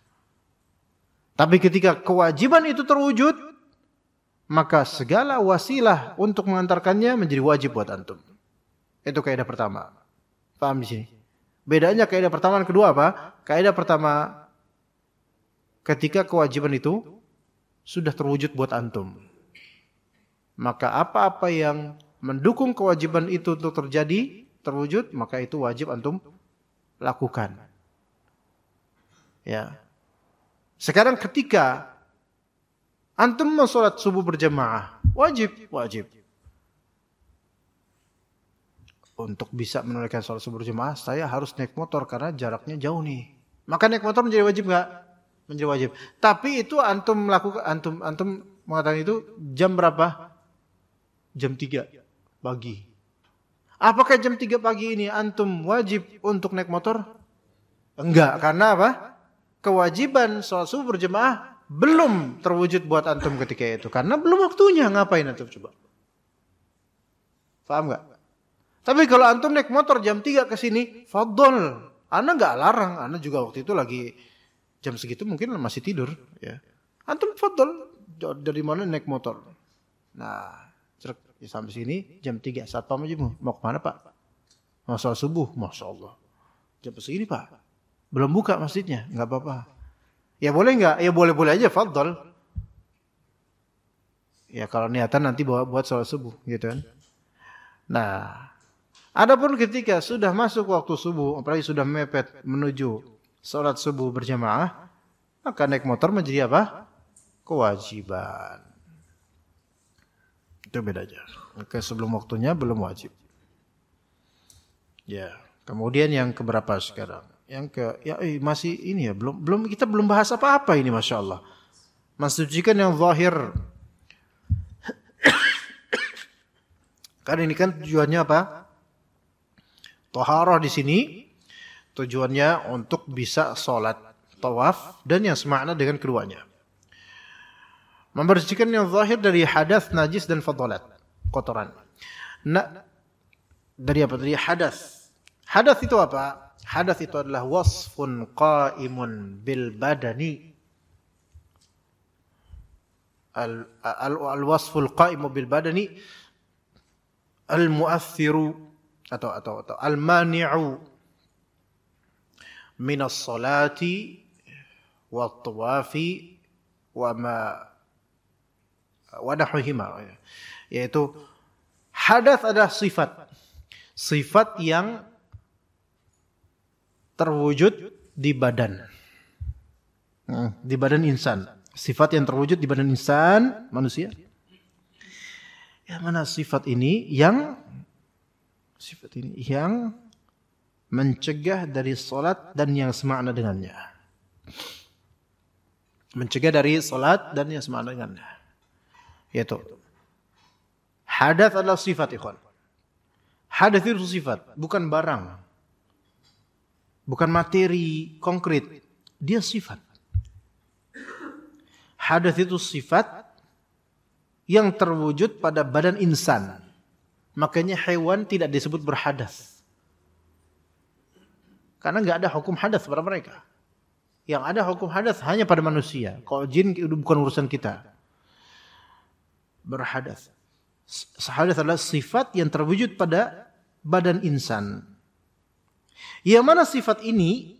S2: Tapi ketika kewajiban itu terwujud, maka segala wasilah untuk mengantarkannya menjadi wajib buat antum. Itu kaidah pertama. Paham di sini? Bedanya kaidah pertama dan kedua apa? Kaidah pertama ketika kewajiban itu sudah terwujud buat antum. Maka apa-apa yang mendukung kewajiban itu untuk terjadi, terwujud, maka itu wajib antum lakukan. Ya. Sekarang ketika antum mau sholat subuh berjamaah, wajib, wajib. Untuk bisa menunaikan sholat subuh berjamaah, saya harus naik motor karena jaraknya jauh nih. Maka naik motor menjadi wajib nggak? Menjadi wajib. Tapi itu antum melakukan antum antum mengatakan itu jam berapa? Jam 3 pagi. Apakah jam 3 pagi ini antum wajib untuk naik motor? Enggak, karena apa? kewajiban sholat subuh berjemaah belum terwujud buat antum ketika itu karena belum waktunya ngapain antum coba paham nggak tapi kalau antum naik motor jam 3 ke sini fadol anda nggak larang anda juga waktu itu lagi jam segitu mungkin masih tidur ya antum fadol dari mana naik motor nah cerk ya sampai sini jam 3 saat pamajimu mau kemana pak mau sholat subuh masya Allah jam segini pak belum buka masjidnya, nggak apa-apa. Ya boleh nggak? Ya boleh-boleh aja, fadl. Ya kalau niatan nanti bawa buat sholat subuh, gitu kan. Nah, adapun ketika sudah masuk waktu subuh, apalagi sudah mepet menuju sholat subuh berjamaah, maka naik motor menjadi apa? Kewajiban. Itu beda aja. Oke, sebelum waktunya belum wajib. Ya, kemudian yang keberapa sekarang? yang ke ya eh, masih ini ya belum belum kita belum bahas apa-apa ini masya Allah mensucikan yang zahir kan ini kan tujuannya apa toharoh di sini tujuannya untuk bisa sholat tawaf dan yang semakna dengan keduanya membersihkan yang zahir dari hadas najis dan fadolat kotoran nah, dari apa dari hadas hadas itu apa Hadas itu adalah wasfun qaimun bil badani. Al, al, al wasful qaimu bil badani al muathiru atau atau atau al mani'u min as-salati wa tawafi wa ma wa nahuhima yaitu hadas adalah sifat sifat yang terwujud di badan. Hmm. Di badan insan. Sifat yang terwujud di badan insan manusia. Yang mana sifat ini yang sifat ini yang mencegah dari solat dan yang semakna dengannya. Mencegah dari solat dan yang semakna dengannya. Yaitu hadas adalah sifat ikhwan. Hadas itu sifat, bukan barang bukan materi konkret, dia sifat. Hadas itu sifat yang terwujud pada badan insan. Makanya hewan tidak disebut berhadas. Karena nggak ada hukum hadas pada mereka. Yang ada hukum hadas hanya pada manusia. Kalau jin itu bukan urusan kita. Berhadas. Hadas adalah sifat yang terwujud pada badan insan. Yang mana sifat ini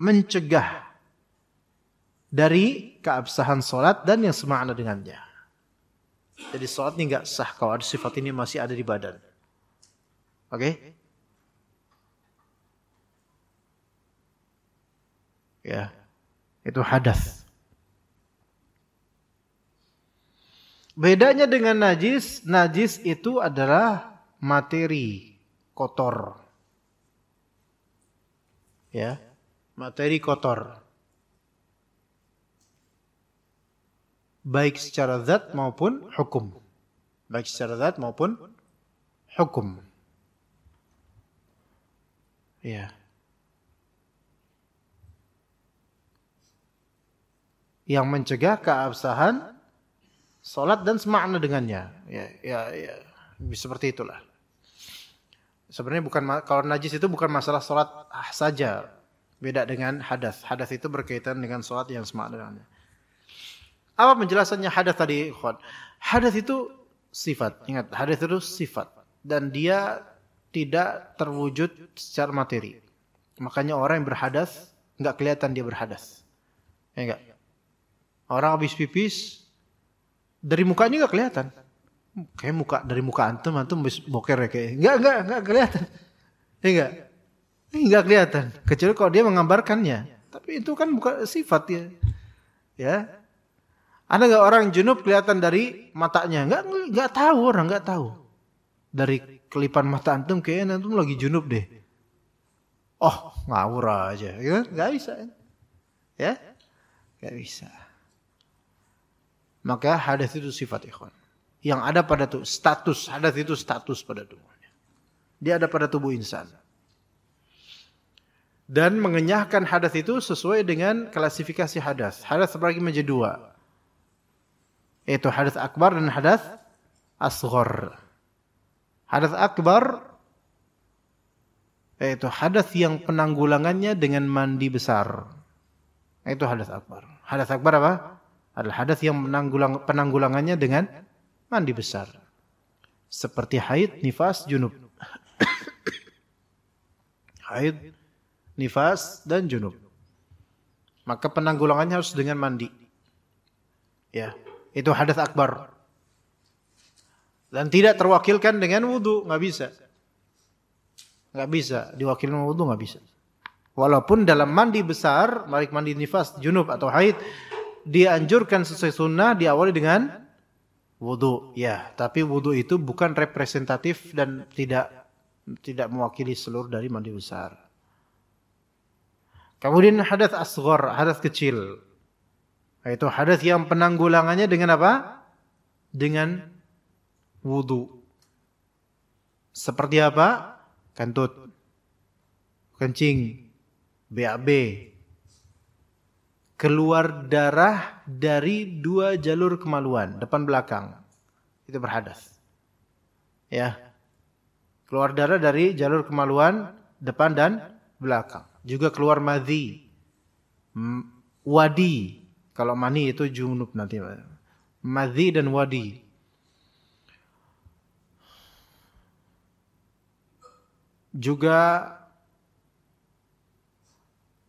S2: mencegah dari keabsahan sholat dan yang semakna dengannya. Jadi sholat ini nggak sah kalau ada sifat ini masih ada di badan. Oke? Okay? Ya, itu hadas. Bedanya dengan najis, najis itu adalah materi kotor ya materi kotor baik secara zat maupun hukum baik secara zat maupun hukum ya yang mencegah keabsahan salat dan semakna dengannya ya ya ya seperti itulah sebenarnya bukan kalau najis itu bukan masalah sholat ah saja beda dengan hadas hadas itu berkaitan dengan sholat yang semak dengannya apa penjelasannya hadas tadi khod hadas itu sifat ingat hadas itu sifat dan dia tidak terwujud secara materi makanya orang yang berhadas nggak kelihatan dia berhadas ya enggak orang habis pipis dari mukanya nggak kelihatan kayak muka dari muka antum antum boker ya kayak enggak enggak enggak kelihatan ya enggak enggak kelihatan kecuali kalau dia menggambarkannya tapi itu kan bukan sifat ya ya ada nggak orang junub kelihatan dari matanya enggak enggak tahu orang enggak tahu dari kelipan mata antum kayak antum lagi junub deh oh ngawur aja ya kan? nggak bisa kan? ya nggak bisa maka hadis itu sifat ikhwan yang ada pada tuh status hadas itu status pada tubuhnya dia ada pada tubuh insan dan mengenyahkan hadas itu sesuai dengan klasifikasi hadas hadas terbagi menjadi dua yaitu hadas akbar dan hadas asghar hadas akbar yaitu hadas yang penanggulangannya dengan mandi besar itu hadas akbar hadas akbar apa adalah hadas yang penanggulang penanggulangannya dengan mandi besar. Seperti haid, nifas, junub. [COUGHS] haid, nifas, dan junub. Maka penanggulangannya harus dengan mandi. Ya, itu hadas akbar. Dan tidak terwakilkan dengan wudhu, nggak bisa. Nggak bisa, diwakilkan wudhu nggak bisa. Walaupun dalam mandi besar, malik mandi nifas, junub atau haid, dianjurkan sesuai sunnah diawali dengan wudhu ya tapi wudhu itu bukan representatif dan tidak tidak mewakili seluruh dari mandi besar kemudian hadas asgor, hadas kecil yaitu hadas yang penanggulangannya dengan apa dengan wudhu seperti apa kentut kencing BAB keluar darah dari dua jalur kemaluan, depan belakang. Itu berhadas. Ya. Keluar darah dari jalur kemaluan, depan dan belakang. Juga keluar madhi. Wadi. Kalau mani itu junub nanti. Madhi dan wadi. Juga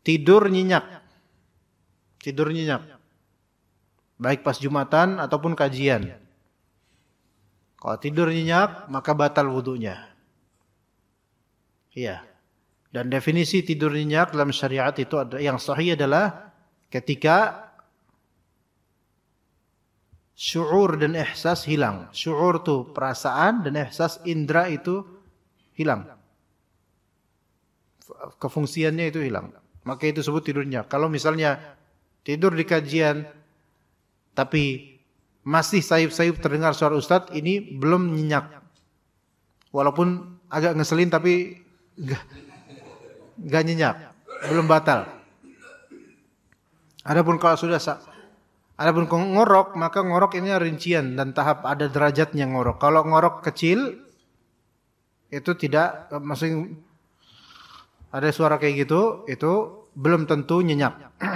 S2: tidur nyenyak tidur nyenyak. Baik pas Jumatan ataupun kajian. Kalau tidur nyenyak, maka batal wudhunya. Iya. Dan definisi tidur nyenyak dalam syariat itu ada, yang sahih adalah ketika syu'ur dan ihsas hilang. Syu'ur tuh perasaan dan ihsas indra itu hilang. Kefungsiannya itu hilang. Maka itu sebut tidurnya. Kalau misalnya tidur di kajian, tapi masih sayup-sayup terdengar suara ustadz ini belum nyenyak. Walaupun agak ngeselin tapi gak, gak nyenyak, belum batal. Adapun kalau sudah Adapun ngorok, maka ngorok ini rincian dan tahap ada derajatnya ngorok. Kalau ngorok kecil itu tidak masing ada suara kayak gitu, itu belum tentu nyenyak. [CLEARS THROAT]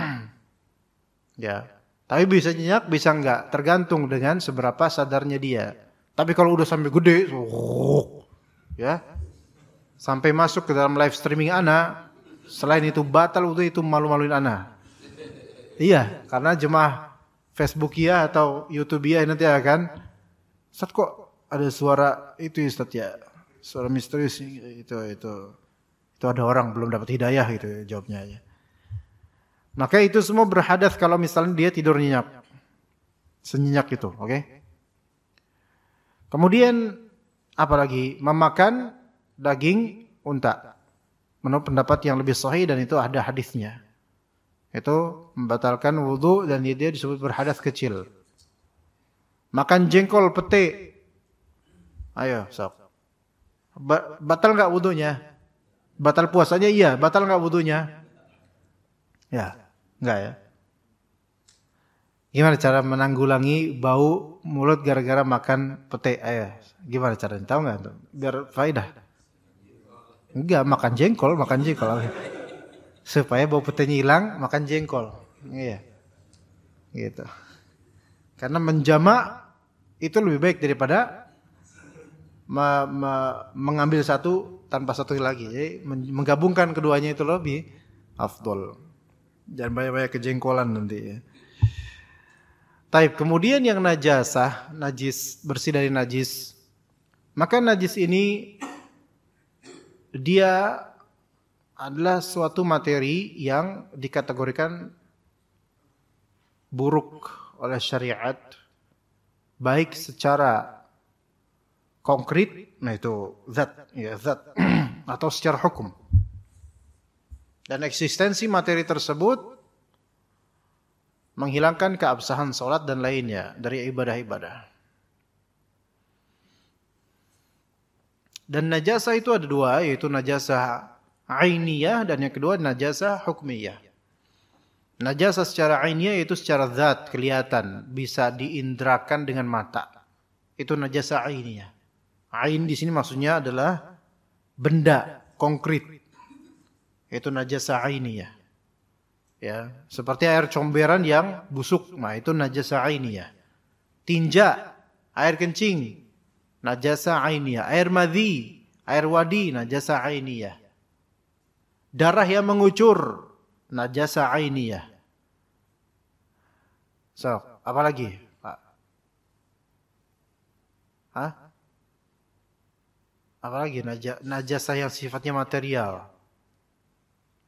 S2: Ya. Tapi bisa nyenyak, bisa enggak, tergantung dengan seberapa sadarnya dia. Tapi kalau udah sampai gede, oh, ya. Sampai masuk ke dalam live streaming anak, selain itu batal udah itu malu-maluin anak. Iya, karena jemaah Facebookia ya atau ya nanti akan ya Ustaz kok ada suara itu ya, Ustaz ya, suara misterius itu itu itu ada orang belum dapat hidayah gitu jawabnya ya. Maka itu semua berhadas kalau misalnya dia tidur nyenyak. Senyenyak itu, oke? Kemudian apalagi memakan daging unta. Menurut pendapat yang lebih sahih dan itu ada hadisnya. Itu membatalkan wudhu dan dia, disebut berhadas kecil. Makan jengkol pete. Ayo, sok. Ba batal nggak wudhunya? Batal puasanya iya, batal nggak wudhunya? Ya. Enggak ya? Gimana cara menanggulangi bau mulut gara-gara makan pete? Ayo, gimana caranya? Tahu nggak? Biar faedah. Enggak, makan jengkol, makan jengkol. Supaya bau petenya hilang, makan jengkol. Iya. Gitu. Karena menjama itu lebih baik daripada me, me, mengambil satu tanpa satu lagi. Jadi menggabungkan keduanya itu lebih afdol. Jangan banyak-banyak kejengkolan nanti ya. Taib. Kemudian yang najasah, najis, bersih dari najis. Maka najis ini dia adalah suatu materi yang dikategorikan buruk oleh syariat baik secara konkret nah itu zat ya zat [CLEARS THROAT] atau secara hukum dan eksistensi materi tersebut menghilangkan keabsahan sholat dan lainnya dari ibadah-ibadah. Dan najasa itu ada dua, yaitu najasa ainiyah dan yang kedua najasa hukmiyah. Najasa secara ainiyah yaitu secara zat kelihatan, bisa diindrakan dengan mata. Itu najasa ainiyah. Ain di sini maksudnya adalah benda konkret. Itu najasa ainiyah. Ya, ya seperti air comberan yang busuk, nah itu najasa ya, Tinja, air kencing, najasa ya, Air madhi, air wadi, najasa ya, Darah yang mengucur, najasa ya, So, apa lagi, Pak? Hah? lagi najasa yang sifatnya material.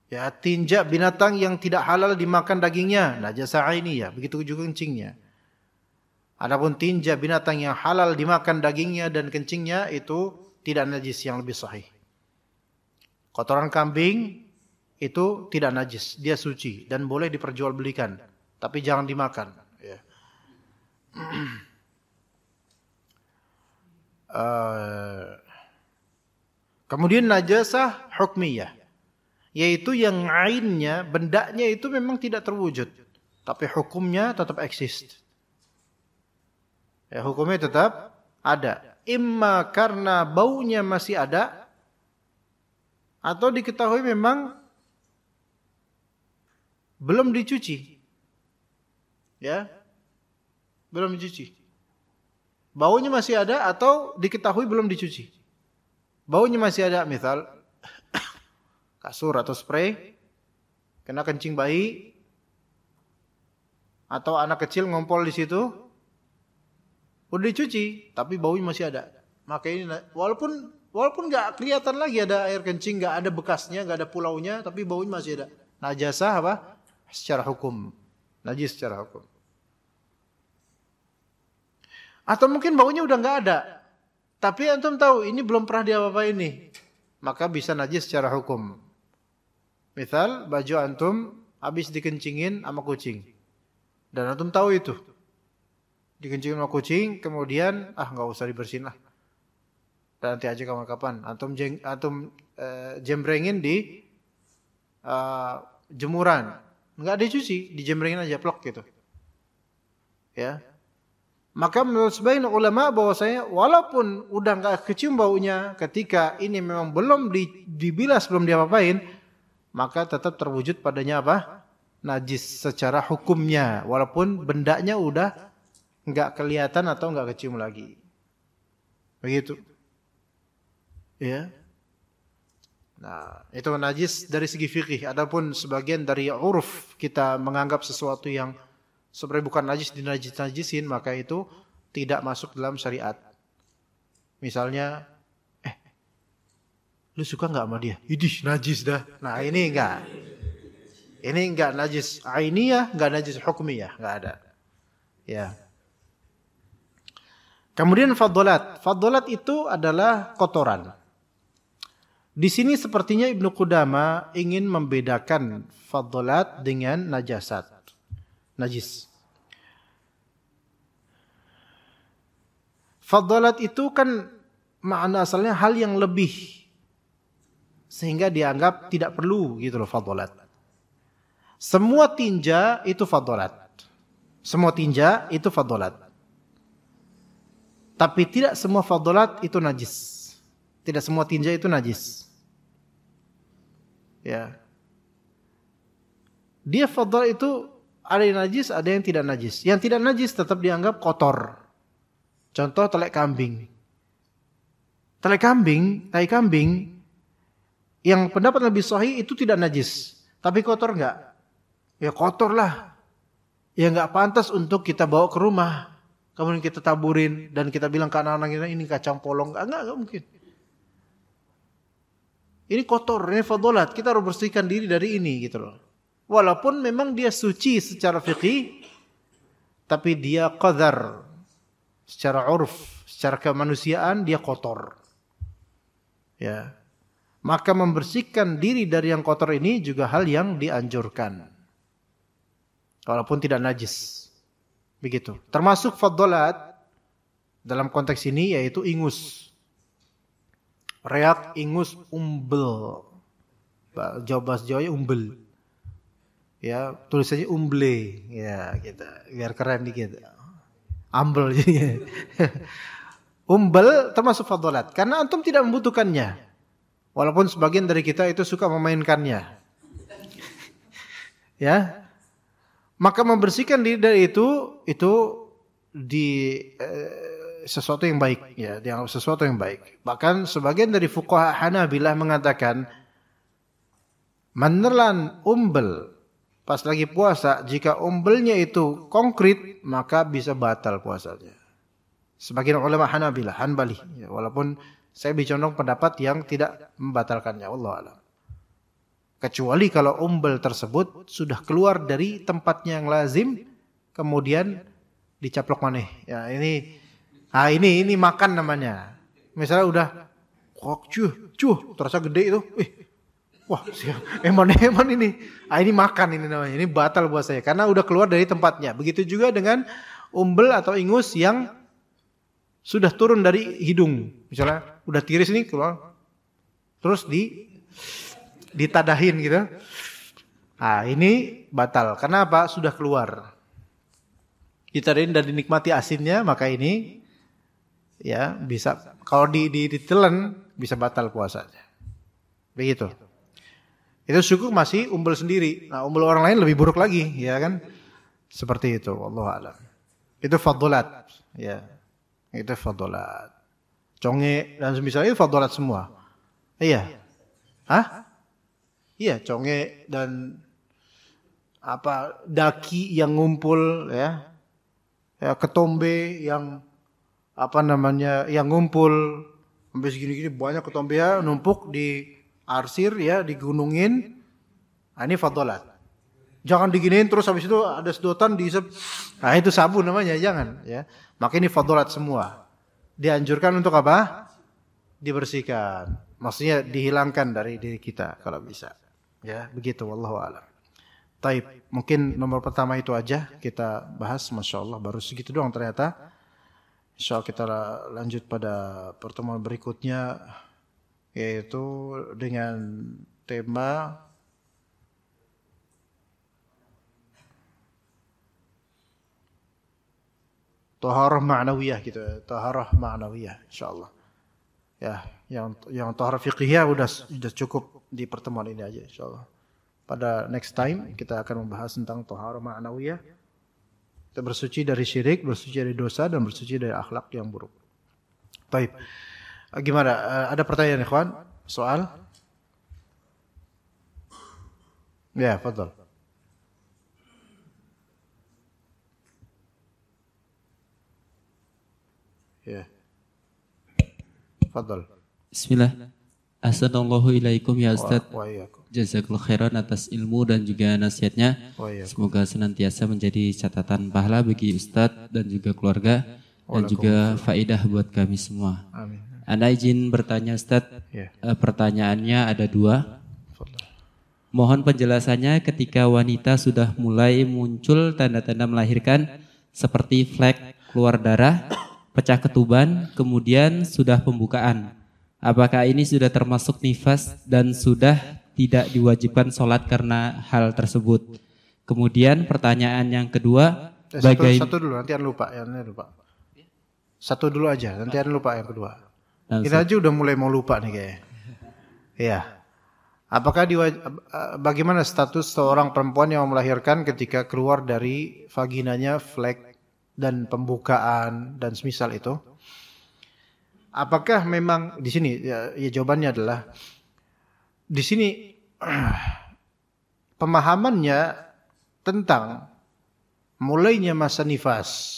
S2: Ya, tinja binatang yang tidak halal dimakan dagingnya, najasa ini ya, begitu juga kencingnya. Adapun tinja binatang yang halal dimakan dagingnya dan kencingnya itu tidak najis yang lebih sahih. Kotoran kambing itu tidak najis, dia suci dan boleh diperjualbelikan, tapi jangan dimakan. Ya. [CLEARS THROAT] Eh, kemudian najasah hukmiyah yaitu yang ainnya, bendanya itu memang tidak terwujud, tapi hukumnya tetap eksis. Ya, hukumnya tetap ada. Imma karena baunya masih ada, atau diketahui memang belum dicuci. Ya. Belum dicuci. Baunya masih ada atau diketahui belum dicuci. Baunya masih ada misal kasur atau spray, kena kencing bayi, atau anak kecil ngompol di situ, udah dicuci, tapi baunya masih ada. Maka ini walaupun walaupun nggak kelihatan lagi ada air kencing, nggak ada bekasnya, nggak ada pulaunya, tapi baunya masih ada. Najasah apa? Secara hukum, najis secara hukum. Atau mungkin baunya udah nggak ada, tapi antum tahu ini belum pernah diapa-apain nih, maka bisa najis secara hukum. Misal baju antum habis dikencingin sama kucing. Dan antum tahu itu. Dikencingin sama kucing, kemudian ah nggak usah dibersihin lah. Dan nanti aja kapan-kapan. Antum jeng, antum e, jembrengin di e, jemuran. Nggak dicuci, dijembrengin aja plok gitu. Ya. Maka menurut sebagian ulama bahwasanya walaupun udah nggak kecium baunya ketika ini memang belum dibilas belum diapa-apain, maka tetap terwujud padanya apa? Najis secara hukumnya, walaupun bendanya udah nggak kelihatan atau nggak kecium lagi. Begitu. Ya. Nah, itu najis dari segi fikih. Adapun sebagian dari uruf kita menganggap sesuatu yang sebenarnya bukan najis dinajis-najisin, maka itu tidak masuk dalam syariat. Misalnya lu suka nggak sama dia? Idih najis dah. Nah ini enggak. Ini enggak najis ini ya enggak najis ya enggak ada. Ya. Kemudian fadolat. Fadolat itu adalah kotoran. Di sini sepertinya Ibnu Qudama ingin membedakan fadolat dengan najasat. Najis. Fadolat itu kan makna asalnya hal yang lebih sehingga dianggap tidak perlu gitu loh fadolat. Semua tinja itu fadolat. Semua tinja itu fadolat. Tapi tidak semua fadolat itu najis. Tidak semua tinja itu najis. Ya. Dia fadolat itu ada yang najis, ada yang tidak najis. Yang tidak najis tetap dianggap kotor. Contoh telek kambing. Telek kambing, tai kambing yang pendapat lebih sahih itu tidak najis. Tapi kotor nggak? Ya kotor lah. Ya nggak pantas untuk kita bawa ke rumah. Kemudian kita taburin dan kita bilang ke anak-anak kita ini kacang polong. Enggak, enggak mungkin. Ini kotor, ini fadolat. Kita harus bersihkan diri dari ini gitu loh. Walaupun memang dia suci secara fikih, tapi dia qadar. Secara uruf, secara kemanusiaan dia kotor. Ya, maka membersihkan diri dari yang kotor ini juga hal yang dianjurkan. Walaupun tidak najis. Begitu. Termasuk fadolat dalam konteks ini yaitu ingus. Reak ingus umbel. jawab bahasa ya umbel. Ya, tulisannya umble. Ya, kita gitu. biar keren dikit. Ambel [LAUGHS] umbel termasuk fadolat. karena antum tidak membutuhkannya. Walaupun sebagian dari kita itu suka memainkannya. [LAUGHS] ya. Maka membersihkan diri dari itu itu di eh, sesuatu yang baik ya, dianggap sesuatu yang baik. Bahkan sebagian dari fuqaha Hanabilah mengatakan menerlan umbel pas lagi puasa jika umbelnya itu konkret maka bisa batal puasanya. Sebagian ulama Hanabilah, Hanbali ya, walaupun saya lebih condong pendapat yang tidak membatalkannya Allah alam. Kecuali kalau umbel tersebut sudah keluar dari tempatnya yang lazim kemudian dicaplok maneh. Ya ini ah ini ini makan namanya. Misalnya udah kok cuh cuh terasa gede itu. Eh, wah siap emon eh, emon eh, ini. Ah ini makan ini namanya. Ini batal buat saya karena udah keluar dari tempatnya. Begitu juga dengan umbel atau ingus yang sudah turun dari hidung. Misalnya udah tiris nih keluar. Terus di ditadahin gitu. Ah, ini batal. karena apa? Sudah keluar. Ditadahin dan dinikmati asinnya, maka ini ya bisa kalau di, di ditelan bisa batal puasanya. Begitu. Itu suku masih umbel sendiri. Nah, umbel orang lain lebih buruk lagi, ya kan? Seperti itu, Allah alam. Itu fadulat, ya. Itu fadolat. congek dan semisalnya itu fadolat semua. Iya. Hah? Iya, congek dan apa daki yang ngumpul ya. Ya ketombe yang apa namanya yang ngumpul sampai segini-gini banyak ketombe ya numpuk di arsir ya digunungin. Nah, ini fadolat. Jangan diginiin terus habis itu ada sedotan diisep. Nah itu sabun namanya, jangan ya. Maka ini fadolat semua. Dianjurkan untuk apa? Dibersihkan. Maksudnya dihilangkan dari diri kita kalau bisa. Ya, begitu wallahu alam. Taib, mungkin nomor pertama itu aja kita bahas Masya Allah baru segitu doang ternyata Insya Allah kita lanjut pada pertemuan berikutnya yaitu dengan tema taharah ma'nawiyah gitu taharah ma'nawiyah insyaallah ya yang yang taharah fiqhiyah udah sudah cukup di pertemuan ini aja insyaallah pada next time kita akan membahas tentang taharah ma'nawiyah kita bersuci dari syirik bersuci dari dosa dan bersuci dari akhlak yang buruk Taib. Eh, gimana? Eh, ada pertanyaan, Ikhwan? Soal? Ya, Fadl. Ya. Fadol. Bismillah.
S1: Assalamualaikum ilaikum ya Ustaz. Jazakallahu Jazakallah khairan atas ilmu dan juga nasihatnya. Semoga senantiasa menjadi catatan pahala bagi Ustaz dan juga keluarga dan juga faidah buat kami semua. Amin. Anda izin bertanya Ustaz. Ya. Eh, pertanyaannya ada dua. Mohon penjelasannya ketika wanita sudah mulai muncul tanda-tanda melahirkan seperti flek keluar darah pecah ketuban, kemudian sudah pembukaan. Apakah ini sudah termasuk nifas dan sudah tidak diwajibkan sholat karena hal tersebut? Kemudian pertanyaan yang kedua, eh, bagai satu, satu
S2: dulu nanti lupa ya, nanti lupa. Iya. Satu dulu aja, nanti lupa yang kedua. Dan Kita aja udah mulai mau lupa nih kayaknya. Iya. Apakah diwaj eh, bagaimana status seorang perempuan yang melahirkan ketika keluar dari vaginanya flek dan pembukaan dan semisal itu. Apakah memang di sini ya, ya jawabannya adalah di sini [CLEARS THROAT] pemahamannya tentang mulainya masa nifas.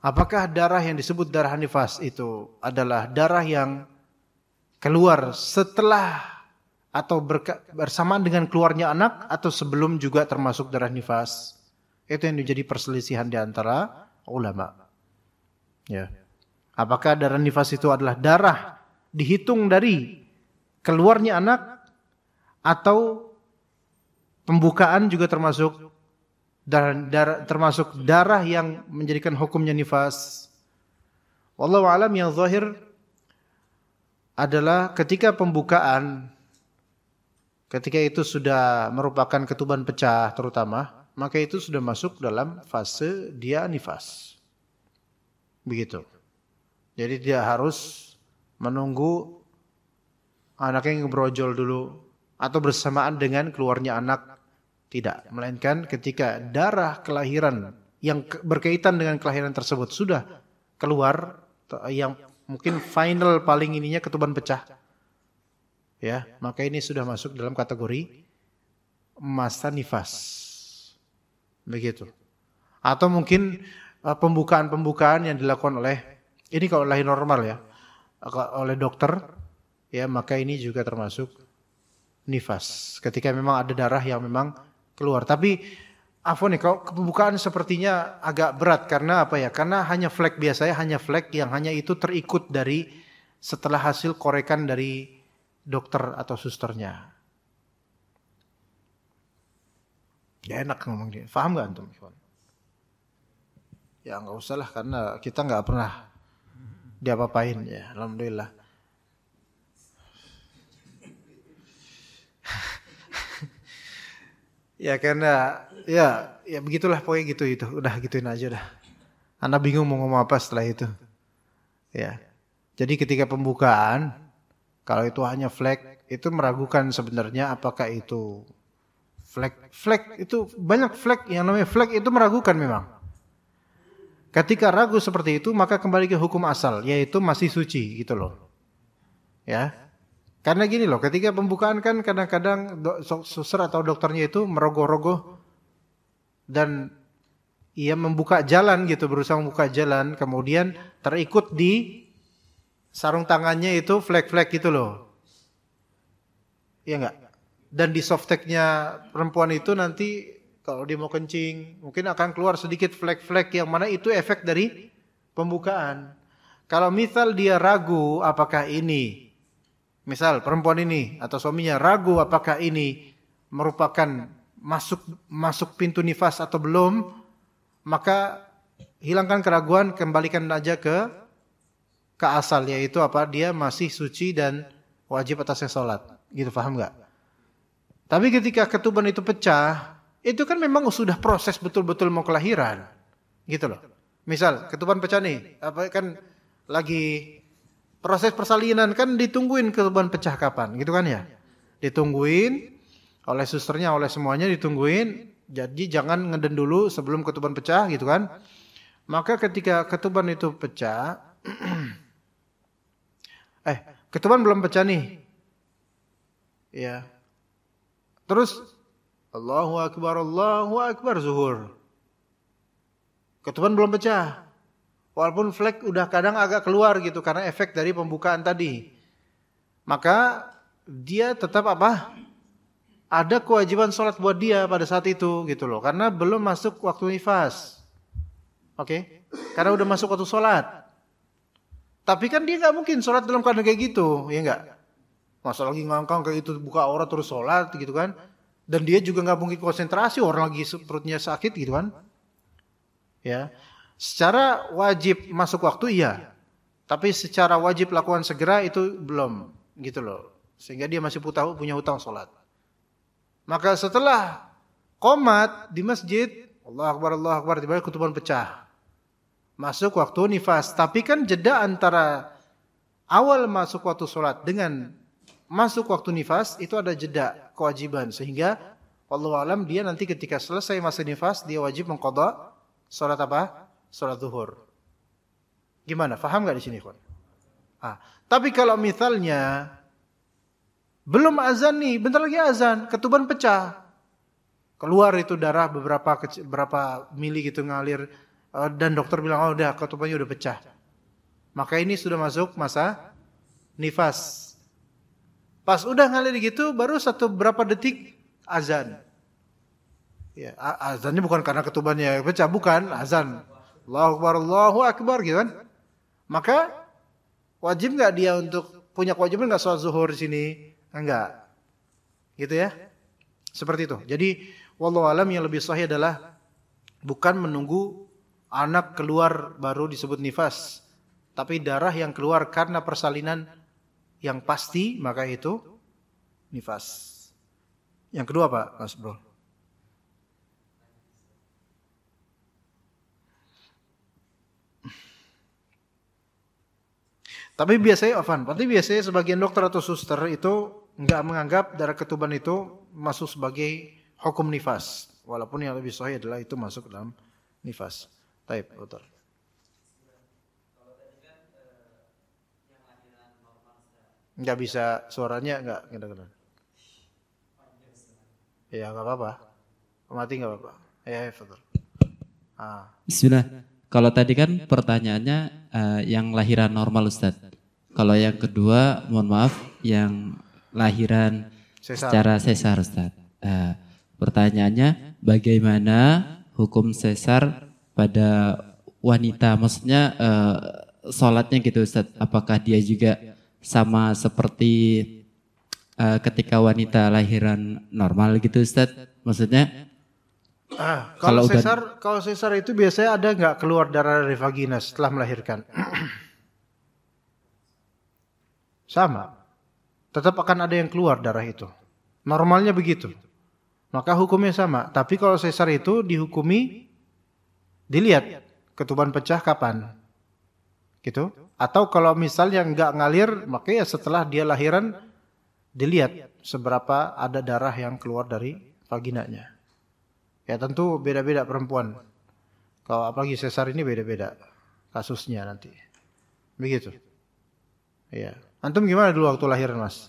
S2: Apakah darah yang disebut darah nifas itu adalah darah yang keluar setelah atau berka, bersamaan dengan keluarnya anak atau sebelum juga termasuk darah nifas? Itu yang menjadi perselisihan di antara ulama. Ya. Apakah darah nifas itu adalah darah dihitung dari keluarnya anak atau pembukaan juga termasuk darah, darah termasuk darah yang menjadikan hukumnya nifas. Wallahu alam yang zahir adalah ketika pembukaan ketika itu sudah merupakan ketuban pecah terutama maka itu sudah masuk dalam fase dia nifas. Begitu. Jadi dia harus menunggu anaknya yang ngebrojol dulu atau bersamaan dengan keluarnya anak. Tidak, melainkan ketika darah kelahiran yang berkaitan dengan kelahiran tersebut sudah keluar yang mungkin final paling ininya ketuban pecah. Ya, maka ini sudah masuk dalam kategori masa nifas. Begitu. Atau mungkin eh, pembukaan-pembukaan yang dilakukan oleh ini kalau lahir normal ya oleh dokter ya maka ini juga termasuk nifas ketika memang ada darah yang memang keluar tapi Afwan nih, kalau pembukaan sepertinya agak berat karena apa ya? Karena hanya flek biasanya hanya flek yang hanya itu terikut dari setelah hasil korekan dari dokter atau susternya. Ya enak kan ngomong dia. Faham gak antum? Ya nggak usah lah karena kita nggak pernah diapa-apain ya. Alhamdulillah. [LAUGHS] ya karena ya ya begitulah pokoknya gitu itu udah gituin aja dah. Anda bingung mau ngomong apa setelah itu. Ya. Jadi ketika pembukaan kalau itu hanya flag itu meragukan sebenarnya apakah itu Flag, flag itu banyak flag yang namanya flag itu meragukan memang. Ketika ragu seperti itu maka kembali ke hukum asal yaitu masih suci gitu loh. Ya. Karena gini loh, ketika pembukaan kan kadang-kadang suster atau dokternya itu merogoh-rogoh dan ia membuka jalan gitu, berusaha membuka jalan, kemudian terikut di sarung tangannya itu flag-flag gitu loh. Iya enggak? dan di softteknya perempuan itu nanti kalau dia mau kencing mungkin akan keluar sedikit flek-flek yang mana itu efek dari pembukaan. Kalau misal dia ragu apakah ini misal perempuan ini atau suaminya ragu apakah ini merupakan masuk masuk pintu nifas atau belum, maka hilangkan keraguan, kembalikan aja ke ke asal yaitu apa dia masih suci dan wajib atasnya sholat. Gitu paham nggak? Tapi ketika ketuban itu pecah, itu kan memang sudah proses betul-betul mau kelahiran. Gitu loh. Misal ketuban pecah nih, apa kan lagi proses persalinan kan ditungguin ketuban pecah kapan, gitu kan ya? Ditungguin oleh susternya, oleh semuanya ditungguin. Jadi jangan ngeden dulu sebelum ketuban pecah gitu kan. Maka ketika ketuban itu pecah [CLEARS THROAT] eh ketuban belum pecah nih. Ya, Terus Allahu Akbar, Allahu Akbar zuhur. Ketuban belum pecah. Walaupun flek udah kadang agak keluar gitu karena efek dari pembukaan tadi. Maka dia tetap apa? Ada kewajiban sholat buat dia pada saat itu gitu loh. Karena belum masuk waktu nifas. Oke? Okay? Karena udah masuk waktu sholat. Tapi kan dia gak mungkin sholat dalam keadaan kayak gitu, Iya gak? masa lagi ngangkang kayak itu buka aurat terus sholat gitu kan dan dia juga nggak mungkin konsentrasi orang lagi perutnya sakit gitu kan ya secara wajib masuk waktu iya tapi secara wajib lakukan segera itu belum gitu loh sehingga dia masih tahu punya hutang sholat maka setelah komat di masjid Allah Akbar Allah Akbar tiba-tiba ketuban pecah masuk waktu nifas tapi kan jeda antara awal masuk waktu sholat dengan masuk waktu nifas itu ada jeda kewajiban sehingga Allah alam dia nanti ketika selesai masa nifas dia wajib mengkodok sholat apa? Sholat zuhur. Gimana? Faham nggak di sini, kon? Ah, tapi kalau misalnya belum azan nih, bentar lagi azan, ketuban pecah. Keluar itu darah beberapa kecil, berapa mili gitu ngalir eh, dan dokter bilang, "Oh, udah ketubannya udah pecah." Maka ini sudah masuk masa nifas Pas udah ngalir gitu baru satu berapa detik azan. Ya, azannya bukan karena ketubannya pecah, bukan azan. Allahu akbar, Allahu akbar gitu kan. Maka wajib nggak dia untuk punya kewajiban nggak sholat zuhur di sini? Enggak. Gitu ya. Seperti itu. Jadi wallahu alam yang lebih sahih adalah bukan menunggu anak keluar baru disebut nifas, tapi darah yang keluar karena persalinan yang pasti maka itu nifas. Yang kedua Pak Mas Bro. Tapi biasanya Ovan, berarti biasanya sebagian dokter atau suster itu nggak menganggap darah ketuban itu masuk sebagai hukum nifas. Walaupun yang lebih sahih adalah itu masuk dalam nifas. Taib, dokter. Nggak bisa suaranya nggak kena-kena. Gitu, gitu. Ya nggak apa-apa. Mati nggak apa-apa. Ya, betul.
S1: Ah. Bismillah. Kalau tadi kan pertanyaannya uh, yang lahiran normal Ustaz. Kalau yang kedua, mohon maaf, yang lahiran sesar. secara sesar Ustaz. Uh, pertanyaannya bagaimana hukum sesar pada wanita? Maksudnya uh, sholatnya gitu Ustaz. Apakah dia juga sama seperti uh, ketika wanita lahiran normal gitu Ustaz? Maksudnya?
S2: Ah, kalau, kalau sesar kalau sesar itu biasanya ada nggak keluar darah dari vagina setelah melahirkan? [CLEARS THROAT] Sama. Tetap akan ada yang keluar darah itu. Normalnya begitu. Maka hukumnya sama. Tapi kalau sesar itu dihukumi dilihat ketuban pecah kapan. Gitu. Atau kalau misalnya nggak ngalir, makanya setelah dia lahiran dilihat seberapa ada darah yang keluar dari vaginanya. Ya tentu beda-beda perempuan. Kalau apalagi sesar ini beda-beda kasusnya nanti. Begitu. Ya. Antum gimana dulu waktu lahiran, Mas?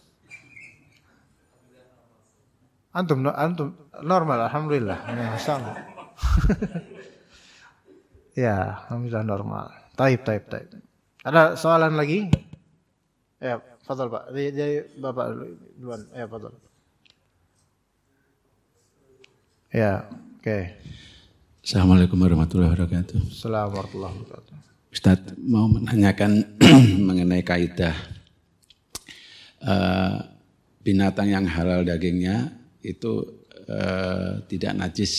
S2: Antum antum normal alhamdulillah. Ya, [LAUGHS] ya, alhamdulillah normal. Taib taib taib. Ada soalan lagi? Ya, fadal Pak. Jadi Bapak duluan. Ya, fadal. Ya, oke. Okay. Assalamualaikum warahmatullahi wabarakatuh. Assalamualaikum warahmatullahi wabarakatuh. Ustaz mau menanyakan [CLEARS THROAT] mengenai kaidah uh, binatang
S1: yang halal dagingnya itu uh, tidak najis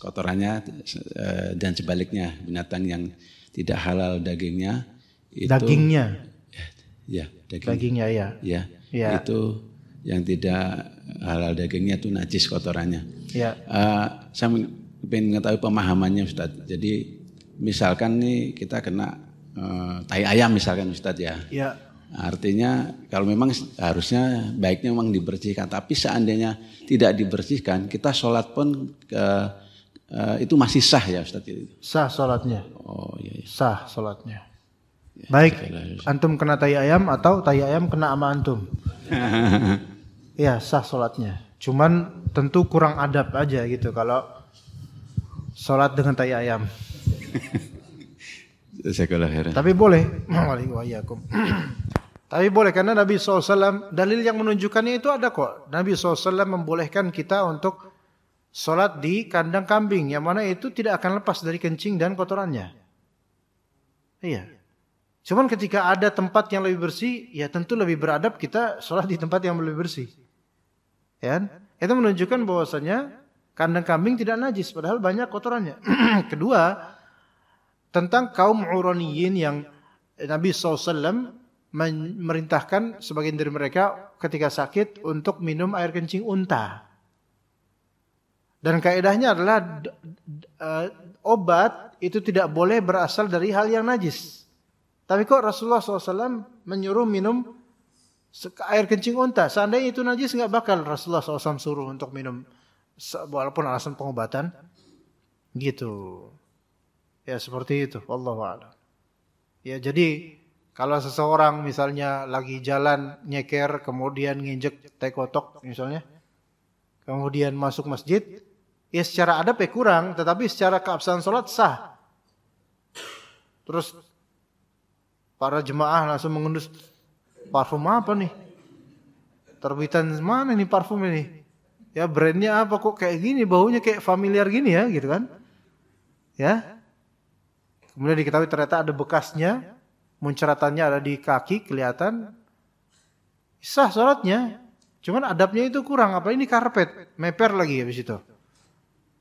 S1: kotorannya uh, dan sebaliknya binatang yang tidak halal dagingnya itu, dagingnya.
S2: Eh, ya, daging, dagingnya ya. Ya, ya. Itu yang tidak halal dagingnya itu najis kotorannya. Ya. Uh, saya ingin mengetahui pemahamannya ustadz. Jadi misalkan nih kita kena uh, tai ayam misalkan ustadz ya. ya. Artinya kalau memang harusnya baiknya memang dibersihkan. Tapi seandainya tidak dibersihkan, kita sholat pun ke, uh, itu masih sah ya Ustaz? Sah sholatnya. Oh iya. iya. Sah sholatnya. Baik iya, iya, iya. antum kena tai ayam atau tai ayam kena ama antum. [LAUGHS] ya sah sholatnya. Cuman tentu kurang adab aja gitu kalau sholat dengan tai ayam. [LAUGHS] Tapi boleh. [CLEARS THROAT] [CLEARS THROAT] Tapi boleh karena Nabi SAW dalil yang menunjukkannya itu ada kok. Nabi SAW membolehkan kita untuk sholat di kandang kambing yang mana itu tidak akan lepas dari kencing dan kotorannya. Iya. Cuman ketika ada tempat yang lebih bersih, ya tentu lebih beradab kita sholat di tempat yang lebih bersih. Ya, kan? itu menunjukkan bahwasanya kandang kambing tidak najis, padahal banyak kotorannya. [CLEARS THROAT] Kedua, tentang kaum uroniyin yang Nabi SAW memerintahkan sebagian dari mereka ketika sakit untuk minum air kencing unta. Dan kaedahnya adalah eh, obat itu tidak boleh berasal dari hal yang najis. Tapi kok Rasulullah SAW menyuruh minum air kencing unta. Seandainya itu najis nggak bakal Rasulullah SAW suruh untuk minum walaupun alasan pengobatan. Gitu. Ya seperti itu. Allah Ya jadi kalau seseorang misalnya lagi jalan nyeker kemudian nginjek teh kotok misalnya. Kemudian masuk masjid. Ya secara ada ya tetapi secara keabsahan sholat sah. Terus para jemaah langsung mengendus parfum apa nih? Terbitan mana nih parfum ini? Ya brandnya apa kok kayak gini baunya kayak familiar gini ya gitu kan? Ya. Kemudian diketahui ternyata ada bekasnya, munceratannya ada di kaki kelihatan. Sah sholatnya, cuman adabnya itu kurang. Apa ini karpet? Meper lagi habis itu.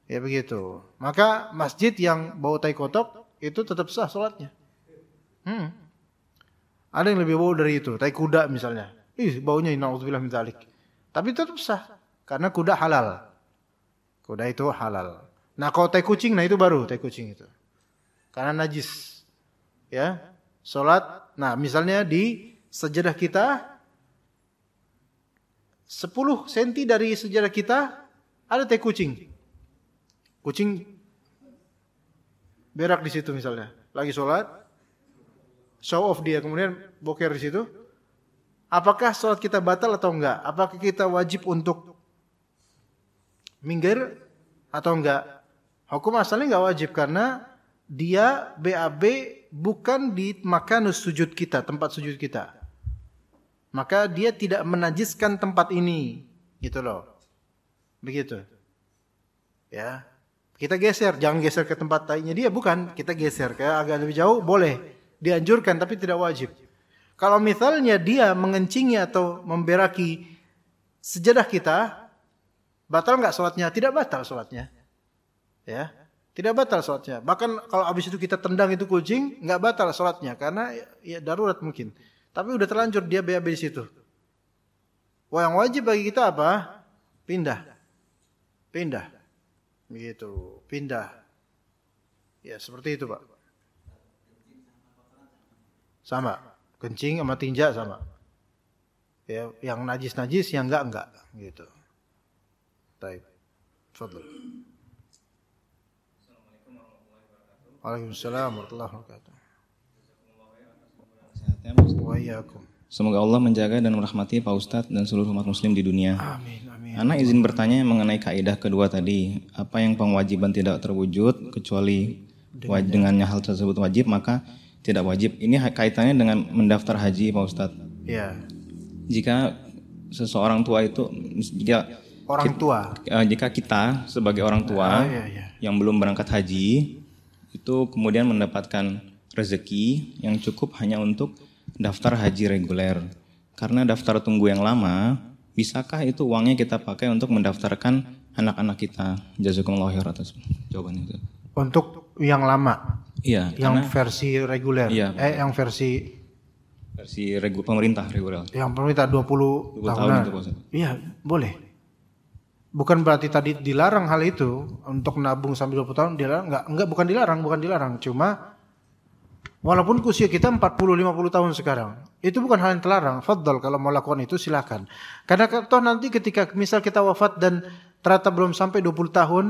S2: Ya begitu. Maka masjid yang bau tai kotok itu tetap sah sholatnya. Hmm. Ada yang lebih bau dari itu, tai kuda misalnya. Ih, baunya inauzubillah min dzalik. Tapi tetap sah karena kuda halal. Kuda itu halal. Nah, kalau tai kucing nah itu baru tai kucing itu. Karena najis. Ya. Salat, nah misalnya di sejadah kita 10 cm dari sejadah kita ada tai kucing. Kucing berak di situ misalnya, lagi sholat, show off dia kemudian boker di situ apakah sholat kita batal atau enggak apakah kita wajib untuk minggir atau enggak hukum asalnya enggak wajib karena dia BAB bukan di makan sujud kita tempat sujud kita maka dia tidak menajiskan tempat ini gitu loh begitu ya kita geser jangan geser ke tempat tainya dia bukan kita geser ke agak lebih jauh boleh dianjurkan tapi tidak wajib. Kalau misalnya dia mengencingi atau memberaki sejadah kita, batal nggak sholatnya? Tidak batal sholatnya. Ya, tidak batal sholatnya. Bahkan kalau abis itu kita tendang itu kucing, nggak batal sholatnya karena ya darurat mungkin. Tapi udah terlanjur dia BAB di situ. Wah, yang wajib bagi kita apa? Pindah. Pindah. Begitu, pindah. Ya, seperti itu, Pak sama. Kencing sama tinja sama. Ya, yang najis-najis yang enggak enggak gitu. Baik. Fadl. Waalaikumsalam warahmatullahi wabarakatuh.
S3: Semoga Allah menjaga dan merahmati Pak Ustadz dan seluruh umat muslim di dunia. Amin, amin. Anak izin bertanya mengenai kaidah kedua tadi. Apa yang pengwajiban tidak terwujud kecuali dengannya hal tersebut wajib maka tidak wajib. Ini kaitannya dengan mendaftar haji, Pak Ustadz. Iya. Jika seseorang tua itu jika orang kita, tua, eh, jika kita sebagai orang tua ah, iya, iya. yang belum berangkat haji itu kemudian mendapatkan rezeki yang cukup hanya untuk daftar haji reguler. Karena daftar tunggu yang lama, bisakah itu uangnya kita pakai untuk mendaftarkan anak-anak kita? Jazakumullah khair atas itu.
S2: Untuk yang lama.
S3: Iya. Yang karena, versi reguler. Iya. Eh
S2: yang versi
S3: versi regu pemerintah reguler.
S2: Yang pemerintah 20, 20 tahun. tahun itu Iya, boleh. Bukan berarti tadi dilarang hal itu untuk nabung sampai 20 tahun dilarang enggak enggak bukan dilarang, bukan dilarang, cuma walaupun usia kita 40 50 tahun sekarang, itu bukan hal yang terlarang. Fadl kalau mau lakukan itu silakan. Karena toh nanti ketika misal kita wafat dan ternyata belum sampai 20 tahun,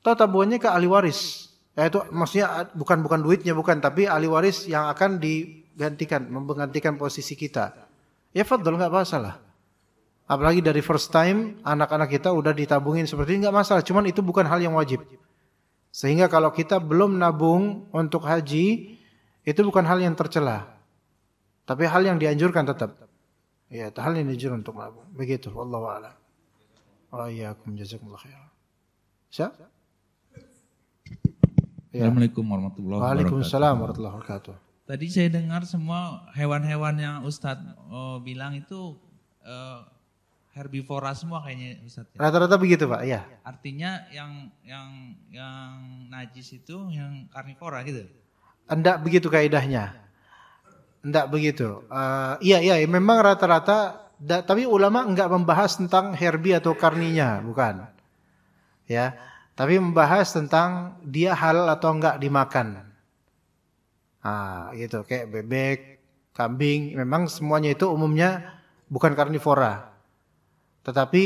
S2: toh tabungannya ke ahli waris Ya itu maksudnya eh, bukan bukan duitnya bukan, tapi ahli waris yang akan digantikan, menggantikan posisi kita. Ya fadl nggak masalah. Apalagi dari first time anak-anak kita udah ditabungin seperti ini nggak masalah. Cuman itu bukan hal yang wajib. Sehingga kalau kita belum nabung untuk haji itu bukan hal yang tercela. Tapi hal yang dianjurkan tetap. Ya, hal yang dianjurkan untuk nabung. Begitu, wallahu a'lam. Wa iyyakum jazakumullahu khairan. Siap?
S1: Ya. Assalamualaikum warahmatullahi wabarakatuh. Waalaikumsalam warahmatullahi wabarakatuh.
S2: Tadi saya dengar semua
S1: hewan-hewan yang Ustadz oh, bilang itu uh, herbivora semua kayaknya Ustadz.
S2: Ya. Rata-rata begitu Pak, ya.
S1: Artinya yang yang yang najis itu yang karnivora gitu?
S2: Enggak begitu kaidahnya. Enggak begitu. Uh, iya, iya memang rata-rata, tapi ulama enggak membahas tentang herbi atau karninya, bukan. Ya. Tapi membahas tentang dia halal atau enggak dimakan. Ah, gitu kayak bebek, kambing, memang semuanya itu umumnya bukan karnivora. Tetapi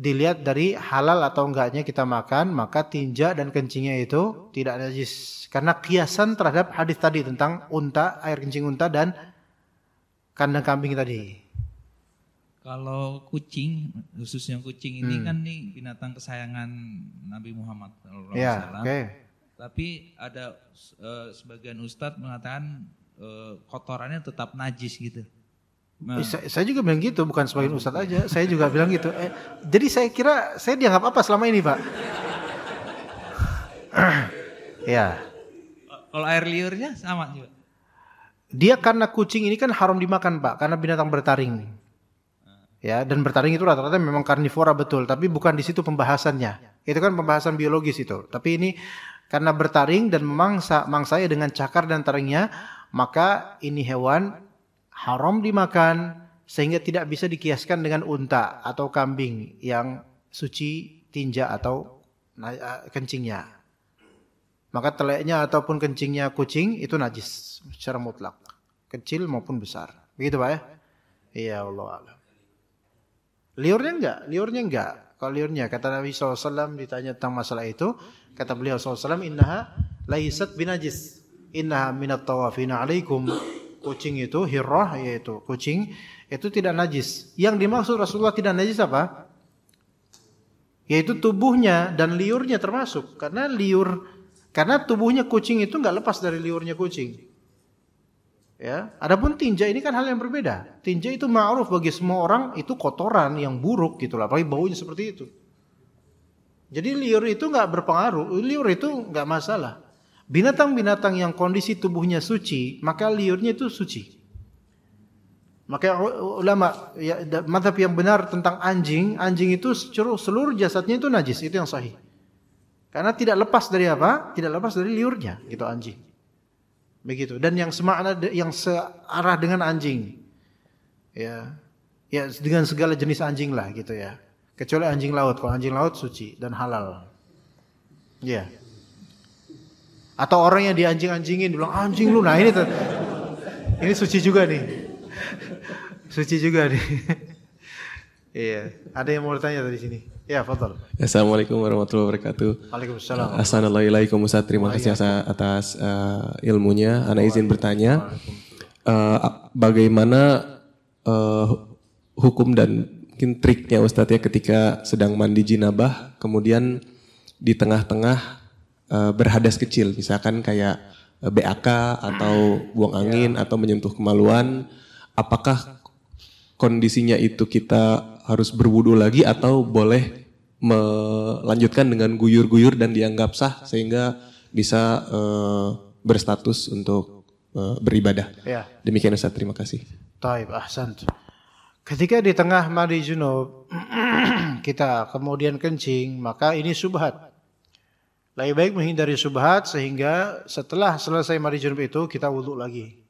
S2: dilihat dari halal atau enggaknya kita makan, maka tinja dan kencingnya itu tidak najis. Karena kiasan terhadap hadis tadi tentang unta, air kencing unta dan kandang kambing tadi.
S1: Kalau kucing, khususnya kucing ini hmm. kan nih binatang kesayangan Nabi Muhammad SAW. Ya, okay. Tapi ada uh, sebagian ustadz mengatakan uh, kotorannya tetap najis gitu.
S2: Nah. Eh, saya, saya juga bilang gitu, bukan sebagian ustadz aja. Saya juga bilang gitu. Eh, jadi saya kira saya dianggap apa selama ini, Pak? [CLEARS THROAT] ya.
S1: Kalau air liurnya sama juga.
S2: Dia karena kucing ini kan haram dimakan, Pak, karena binatang bertaring ya dan bertaring itu rata-rata memang karnivora betul tapi bukan di situ pembahasannya itu kan pembahasan biologis itu tapi ini karena bertaring dan memangsa mangsanya dengan cakar dan taringnya maka ini hewan haram dimakan sehingga tidak bisa dikiaskan dengan unta atau kambing yang suci tinja atau nah, eh, kencingnya maka teleknya ataupun kencingnya kucing itu najis secara mutlak kecil maupun besar begitu pak ya iya Allah Liurnya enggak, liurnya enggak. Kalau liurnya kata Nabi SAW ditanya tentang masalah itu, kata beliau SAW innaha laisat binajis. Innaha minat tawafina alaikum. Kucing itu hirrah yaitu kucing itu tidak najis. Yang dimaksud Rasulullah tidak najis apa? Yaitu tubuhnya dan liurnya termasuk karena liur karena tubuhnya kucing itu nggak lepas dari liurnya kucing. Ya, adapun tinja ini kan hal yang berbeda. Tinja itu ma'ruf bagi semua orang itu kotoran yang buruk gitu lah, apalagi baunya seperti itu. Jadi liur itu nggak berpengaruh, liur itu nggak masalah. Binatang-binatang yang kondisi tubuhnya suci, maka liurnya itu suci. Maka ulama ya, madhab yang benar tentang anjing, anjing itu seluruh, seluruh jasadnya itu najis, itu yang sahih. Karena tidak lepas dari apa? Tidak lepas dari liurnya, gitu anjing begitu dan yang semakna yang searah dengan anjing ya ya dengan segala jenis anjing lah gitu ya kecuali anjing laut kalau anjing laut suci dan halal ya atau orang yang dianjing-anjingin bilang anjing lu nah ini ini suci juga nih [LAUGHS] suci juga nih [LAUGHS] Iya. Ada yang mau bertanya dari sini? Ya, Fadol.
S1: Assalamualaikum warahmatullahi wabarakatuh. Waalaikumsalam. Assalamualaikum
S2: Ustaz. Terima kasih atas uh, ilmunya. Ana izin bertanya. Uh, bagaimana uh, hukum dan mungkin triknya Ustaz ya ketika sedang mandi jinabah kemudian di tengah-tengah uh, berhadas kecil misalkan kayak BAK atau buang angin iya. atau menyentuh kemaluan apakah kondisinya itu kita harus berwudu lagi atau boleh melanjutkan dengan guyur-guyur dan dianggap sah sehingga bisa uh, berstatus untuk uh, beribadah. Ya. Demikian
S3: Ustaz, terima kasih.
S2: Taib, ahsan. Ketika di tengah mandi junub [CLEARS THROAT] kita kemudian kencing, maka ini subhat. Lebih baik menghindari subhat sehingga setelah selesai mandi junub itu kita wudhu lagi.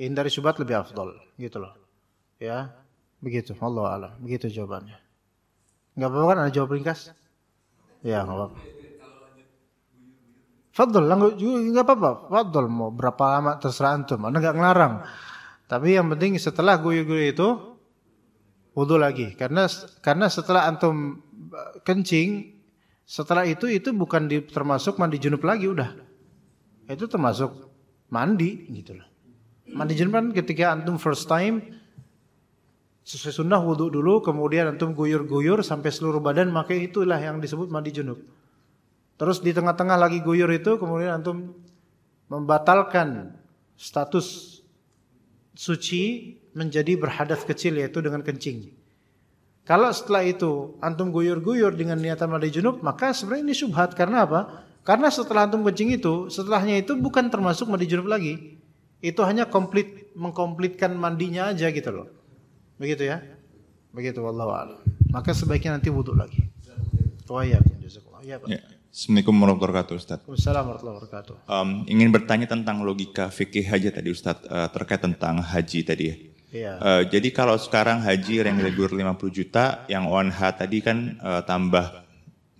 S2: Hindari subhat lebih afdol, gitu loh. Ya, Begitu, Allah alam. Begitu jawabannya. Enggak apa-apa kan ada jawab ringkas? Ya, enggak apa-apa. Fadl, enggak apa-apa. Fadl mau berapa lama terserah antum. Anda enggak ngelarang. Tapi yang penting setelah guyu-guyu itu wudhu lagi. Karena karena setelah antum eh, kencing, setelah itu itu bukan di, termasuk mandi junub lagi udah. Itu termasuk mandi gitu loh. Mandi junub kan ketika antum first time sesuai sunnah wudhu dulu, kemudian antum guyur-guyur sampai seluruh badan, maka itulah yang disebut mandi junub. Terus di tengah-tengah lagi guyur itu, kemudian antum membatalkan status suci menjadi berhadas kecil yaitu dengan kencing. Kalau setelah itu antum guyur-guyur dengan niatan mandi junub, maka sebenarnya ini subhat karena apa? Karena setelah antum kencing itu, setelahnya itu bukan termasuk mandi junub lagi. Itu hanya komplit mengkomplitkan mandinya aja gitu loh. Begitu ya? Begitu wallahu a'lam. Maka sebaiknya nanti wudhu lagi. Wa jazakumullah. Ya, Pak. Ya.
S3: Assalamualaikum warahmatullahi wabarakatuh Ustaz.
S2: Assalamualaikum warahmatullahi wabarakatuh.
S3: Um, ingin bertanya tentang logika fikih haji tadi Ustaz uh, terkait tentang haji tadi ya. Yeah. Uh, jadi kalau sekarang haji yang lebih 50 juta, yang ONH tadi kan uh, tambah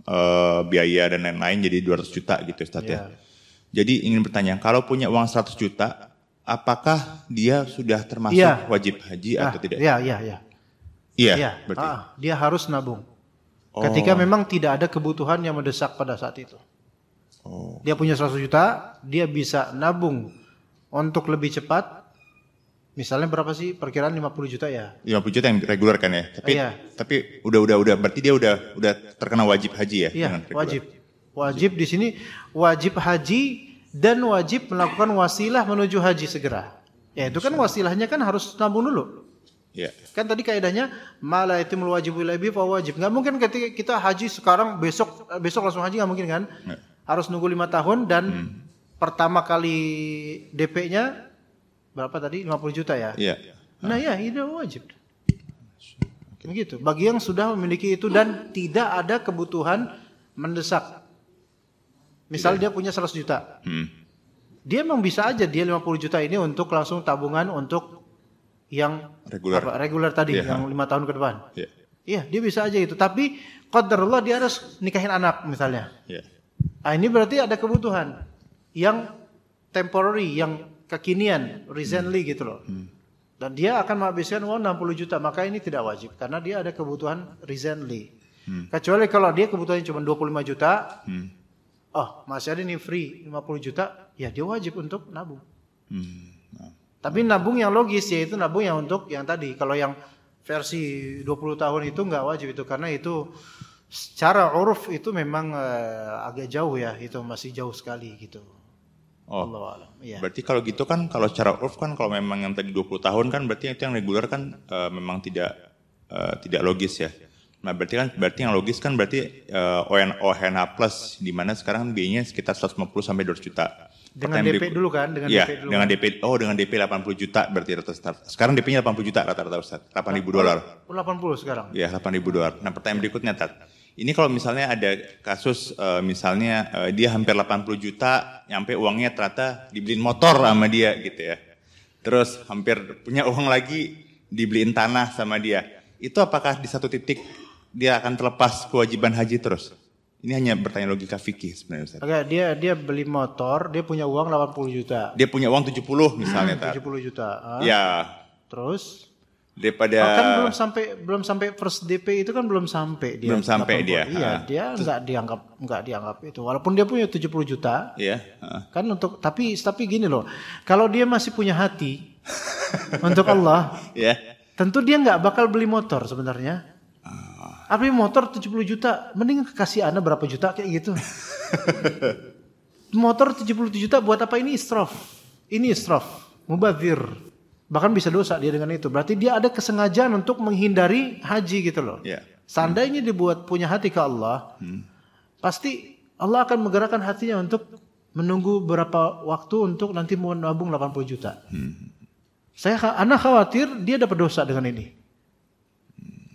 S3: uh, biaya dan lain-lain jadi 200 juta gitu Ustaz yeah. ya. Iya. Jadi ingin bertanya, kalau punya uang 100 juta, apakah dia sudah termasuk ya. wajib haji iya. atau tidak? Iya, iya, iya. Iya, ya. berarti. Ah,
S2: dia harus nabung.
S3: Oh. Ketika memang
S2: tidak ada kebutuhan yang mendesak pada saat itu. Oh. Dia punya 100 juta, dia bisa nabung untuk lebih cepat. Misalnya berapa sih perkiraan 50 juta ya?
S3: 50 juta yang reguler kan ya. Tapi iya. tapi udah udah udah berarti dia udah udah terkena wajib haji ya? Iya, Wajib,
S2: wajib. di sini wajib haji dan wajib melakukan wasilah menuju haji segera. Ya itu kan wasilahnya kan harus nabung dulu. Ya. Kan tadi kaidahnya malah itu wajib lebih fa wajib. Nggak mungkin ketika kita haji sekarang besok eh, besok langsung haji nggak mungkin kan? Ya. Harus nunggu lima tahun dan hmm. pertama kali DP-nya berapa tadi 50 juta ya? Iya. Nah, ah. ya itu wajib. Begitu. Bagi yang sudah memiliki itu dan tidak ada kebutuhan mendesak Misalnya yeah. dia punya 100 juta. Hmm. Dia memang bisa aja dia 50 juta ini untuk langsung tabungan untuk yang regular, apa, reguler tadi yeah. yang lima tahun ke depan. Iya, yeah. yeah, dia bisa aja itu. Tapi qadarullah dia harus nikahin anak misalnya. Yeah. Nah, ini berarti ada kebutuhan yang temporary, yang kekinian, recently hmm. gitu loh. Hmm. Dan dia akan menghabiskan uang 60 juta, maka ini tidak wajib karena dia ada kebutuhan recently. Hmm. Kecuali kalau dia kebutuhannya cuma 25 juta, hmm oh masih ada nih free 50 juta, ya dia wajib untuk nabung. Hmm. Nah. Tapi nabung yang logis yaitu nabung yang untuk yang tadi. Kalau yang versi 20 tahun itu nggak wajib itu karena itu secara uruf itu memang uh, agak jauh ya, itu masih jauh sekali gitu. Oh. Allah alam. Ya.
S3: Berarti kalau gitu kan kalau secara uruf kan kalau memang yang tadi 20 tahun kan berarti itu yang reguler kan uh, memang tidak uh, tidak logis ya. Nah berarti kan berarti yang logis kan berarti uh, eh, ON, ONH plus di mana sekarang biayanya sekitar 150 sampai 200 juta. Dengan Pertanyaan DP dulu kan? Dengan ya, DP dulu. Dengan kan? DP oh dengan DP 80 juta berarti rata Sekarang DP-nya 80 juta rata-rata Ustaz. 8000 dolar.
S2: 80 sekarang.
S3: Iya, 8000 dolar. Nah, pertanyaan berikutnya Tat. Ini kalau misalnya ada kasus uh, misalnya uh, dia hampir 80 juta nyampe uangnya ternyata dibeliin motor sama dia gitu ya. Terus hampir punya uang lagi dibeliin tanah sama dia. Itu apakah di satu titik dia akan terlepas kewajiban haji terus? Ini hanya bertanya logika fikih sebenarnya Ustaz. Oke,
S2: dia dia beli motor, dia punya uang 80 juta. Dia punya uang 70 hmm, misalnya, tujuh 70 juta. Ah. Ya.
S3: Terus daripada oh, kan belum
S2: sampai belum sampai first DP itu kan belum sampai dia. Belum sampai dia. Iya, ah. dia nggak dianggap nggak dianggap itu. Walaupun dia punya 70 juta. Iya. Ah. Kan untuk tapi tapi gini loh. Kalau dia masih punya hati [LAUGHS] untuk Allah, Iya. Tentu dia nggak bakal beli motor sebenarnya. Apa motor 70 juta, mending kasih Anda berapa juta kayak gitu.
S3: [LAUGHS]
S2: motor 77 juta buat apa ini istrof? Ini istrof, mubazir. Bahkan bisa dosa dia dengan itu. Berarti dia ada kesengajaan untuk menghindari haji gitu loh. Yeah. Seandainya dibuat punya hati ke Allah, hmm. pasti Allah akan menggerakkan hatinya untuk menunggu berapa waktu untuk nanti mau nabung 80 juta. Hmm. Saya anak khawatir dia dapat dosa dengan ini.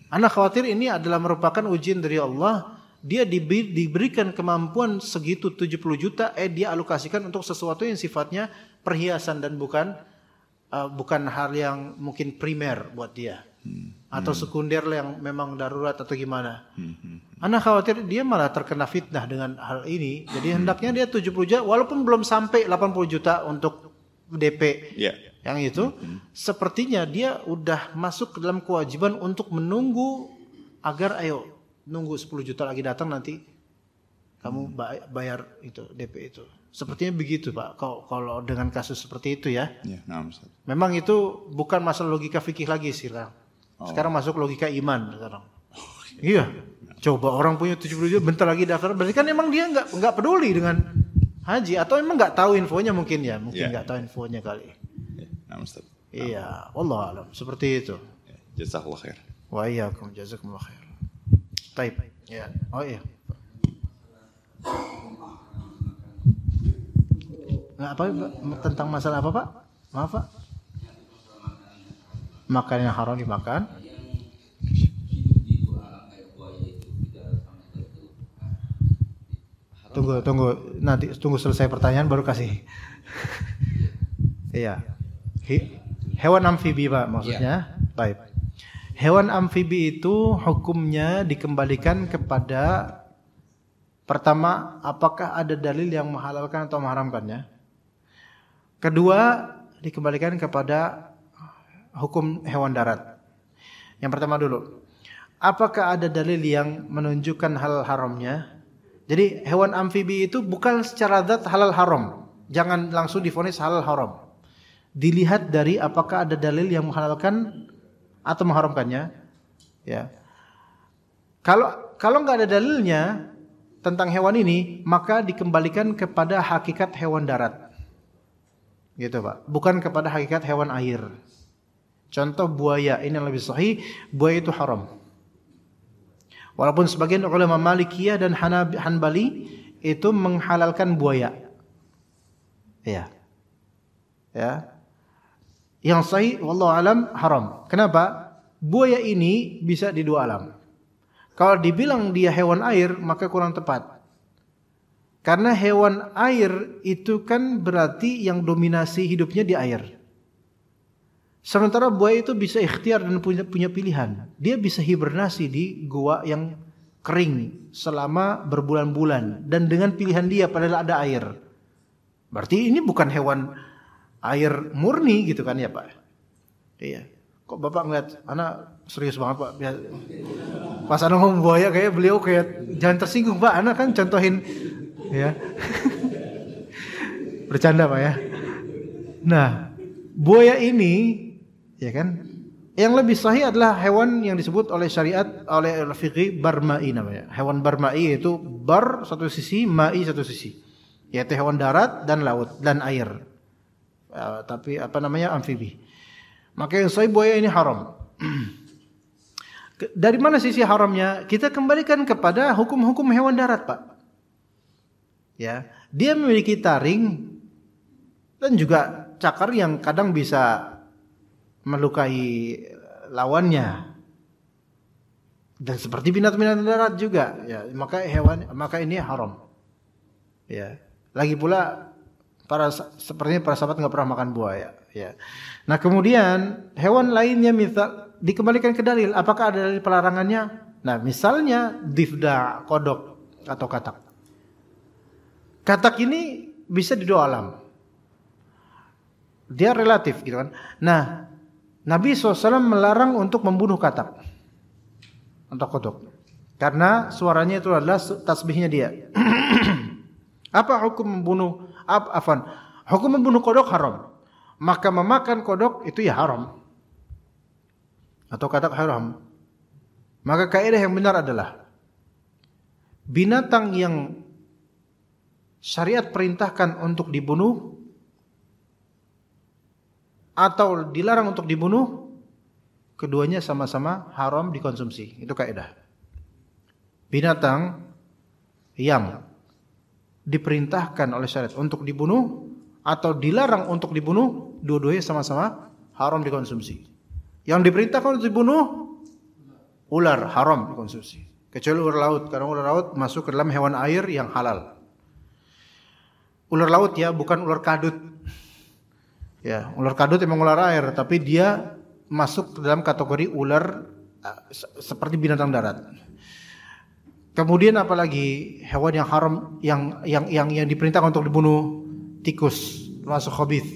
S2: Anak khawatir ini adalah merupakan ujian dari Allah. Dia diberikan kemampuan segitu 70 juta, eh dia alokasikan untuk sesuatu yang sifatnya perhiasan dan bukan uh, bukan hal yang mungkin primer buat dia. Hmm. Atau hmm. sekunder yang memang darurat atau gimana. Hmm, hmm, hmm. Anak khawatir dia malah terkena fitnah dengan hal ini. Jadi hendaknya dia 70 juta, walaupun belum sampai 80 juta untuk DP. Yeah yang itu hmm. sepertinya dia udah masuk ke dalam kewajiban untuk menunggu agar ayo nunggu 10 juta lagi datang nanti kamu mm. bayar itu DP itu. Sepertinya begitu Pak, kalau dengan kasus seperti itu ya. ya nah, Memang itu bukan masalah logika fikih lagi sekarang. Oh. Sekarang masuk logika iman sekarang. Oh, iya. iya. Coba orang punya 70 juta bentar lagi daftar, berarti kan emang dia nggak nggak peduli dengan haji atau emang nggak tahu infonya mungkin ya, mungkin iya. nggak yeah. tahu infonya kali. Nah, Ustaz. Iya, Allah alam. Seperti itu. Jazakallah khair. Wa iyyakum jazakumullah khair. Baik. Ya. Oh iya. Nah, apa tentang masalah apa, Pak? Maaf, Pak. Makan yang haram dimakan. Tunggu, tunggu. Nanti tunggu selesai pertanyaan baru kasih. [LAUGHS] iya hewan amfibi Pak maksudnya. Ya. Baik. Hewan amfibi itu hukumnya dikembalikan kepada pertama apakah ada dalil yang menghalalkan atau mengharamkannya? Kedua, dikembalikan kepada hukum hewan darat. Yang pertama dulu, apakah ada dalil yang menunjukkan hal haramnya? Jadi hewan amfibi itu bukan secara zat halal haram. Jangan langsung difonis halal haram dilihat dari apakah ada dalil yang menghalalkan atau mengharamkannya ya kalau kalau nggak ada dalilnya tentang hewan ini maka dikembalikan kepada hakikat hewan darat gitu pak bukan kepada hakikat hewan air contoh buaya ini yang lebih sahih buaya itu haram walaupun sebagian ulama Malikiyah dan Hanbali itu menghalalkan buaya iya. ya ya yang sahih wallahu alam haram. Kenapa? Buaya ini bisa di dua alam. Kalau dibilang dia hewan air maka kurang tepat. Karena hewan air itu kan berarti yang dominasi hidupnya di air. Sementara buaya itu bisa ikhtiar dan punya punya pilihan. Dia bisa hibernasi di gua yang kering selama berbulan-bulan dan dengan pilihan dia padahal ada air. Berarti ini bukan hewan air murni gitu kan ya Pak. Iya. Kok Bapak ngeliat anak serius banget Pak. Biar... Pas anak ngomong buaya kayak beliau kayak jangan tersinggung Pak. Anak kan contohin ya. [LAUGHS] Bercanda Pak ya. Nah, buaya ini ya kan yang lebih sahih adalah hewan yang disebut oleh syariat oleh Fiqih barmai namanya. Hewan barmai itu bar satu sisi, mai satu sisi. Yaitu hewan darat dan laut dan air. Eh, tapi apa namanya amfibi. Maka yang buaya ini haram. [CLEARS THROAT] Dari mana sisi haramnya? Kita kembalikan kepada hukum-hukum hewan darat, Pak. Ya, dia memiliki taring dan juga cakar yang kadang bisa melukai eh, lawannya dan seperti binatang-binatang darat juga ya maka hewan maka ini haram ya lagi pula Para sepertinya para sahabat nggak pernah makan buaya. Ya. Nah kemudian hewan lainnya misal dikembalikan ke dalil. Apakah ada dalil pelarangannya? Nah misalnya difda kodok atau katak. Katak ini bisa di dua alam. Dia relatif gitu kan. Nah Nabi SAW melarang untuk membunuh katak atau kodok. Karena suaranya itu adalah tasbihnya dia. [CLEARS THROAT] Apa hukum membunuh apa afan? Hukum membunuh kodok haram. Maka memakan kodok itu ya haram. Atau kata haram. Maka kaidah yang benar adalah binatang yang syariat perintahkan untuk dibunuh atau dilarang untuk dibunuh keduanya sama-sama haram dikonsumsi. Itu kaidah. Binatang yang diperintahkan oleh syariat untuk dibunuh atau dilarang untuk dibunuh, dua-duanya sama-sama haram dikonsumsi. Yang diperintahkan untuk dibunuh ular haram dikonsumsi. Kecuali ular laut, karena ular laut masuk ke dalam hewan air yang halal. Ular laut ya, bukan ular kadut. Ya, ular kadut emang ular air, tapi dia masuk ke dalam kategori ular eh, seperti binatang darat. Kemudian apalagi hewan yang haram yang yang yang yang diperintahkan untuk dibunuh tikus termasuk khabith.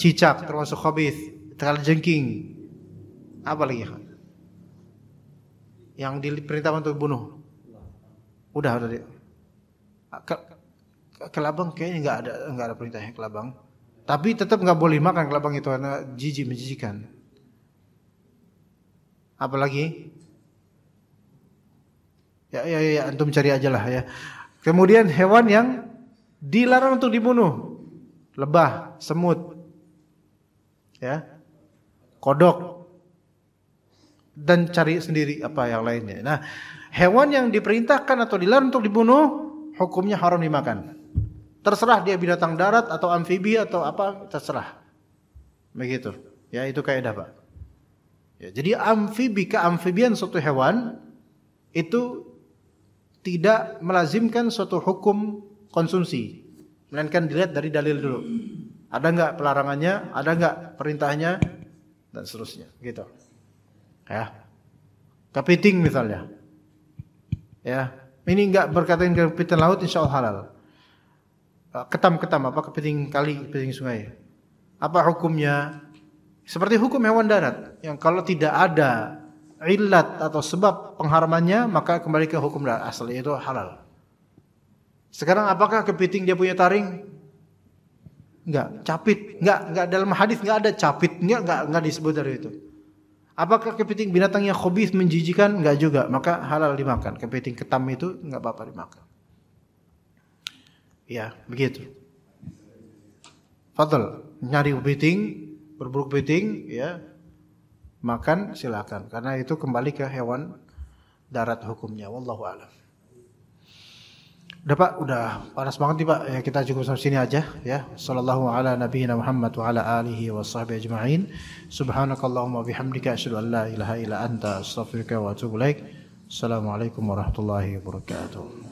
S2: Cicak termasuk khabith, terlalu jengking. Apa lagi? Yang diperintahkan untuk dibunuh. Udah udah. Ke, ke, kelabang kayaknya nggak ada nggak ada perintahnya kelabang. Tapi tetap nggak boleh makan kelabang itu karena jijik menjijikan. Apalagi Ya, ya, ya, ya, antum cari aja lah ya. Kemudian hewan yang dilarang untuk dibunuh, lebah, semut, ya, kodok, dan cari sendiri apa yang lainnya. Nah, hewan yang diperintahkan atau dilarang untuk dibunuh, hukumnya haram dimakan. Terserah dia binatang darat atau amfibi atau apa, terserah. Begitu. Ya, itu kaidah, Pak. Ya, jadi amfibi keamfibian suatu hewan itu tidak melazimkan suatu hukum konsumsi melainkan dilihat dari dalil dulu ada nggak pelarangannya ada nggak perintahnya dan seterusnya gitu ya kepiting misalnya ya ini nggak berkaitan dengan kepiting laut insya Allah halal ketam-ketam apa kepiting kali kepiting sungai apa hukumnya seperti hukum hewan darat yang kalau tidak ada illat atau sebab pengharamannya maka kembali ke hukum asal itu halal. Sekarang apakah kepiting dia punya taring? Enggak, capit. Enggak, enggak dalam hadis enggak ada capit, enggak enggak disebut dari itu. Apakah kepiting binatang yang khobis menjijikan? Enggak juga, maka halal dimakan. Kepiting ketam itu enggak apa-apa dimakan. Ya, begitu. Fadl, nyari kepiting, berburu kepiting, ya, makan silakan karena itu kembali ke hewan darat hukumnya wallahu alam Udah Pak, udah panas banget nih Pak. Ya kita cukup sampai sini aja ya. Sallallahu ala nabiyina Muhammad wa ala alihi wa sahbihi ajma'in. Subhanakallahumma bihamdika asyhadu an la ilaha illa anta astaghfiruka wa atubu ilaik. Assalamualaikum warahmatullahi wabarakatuh.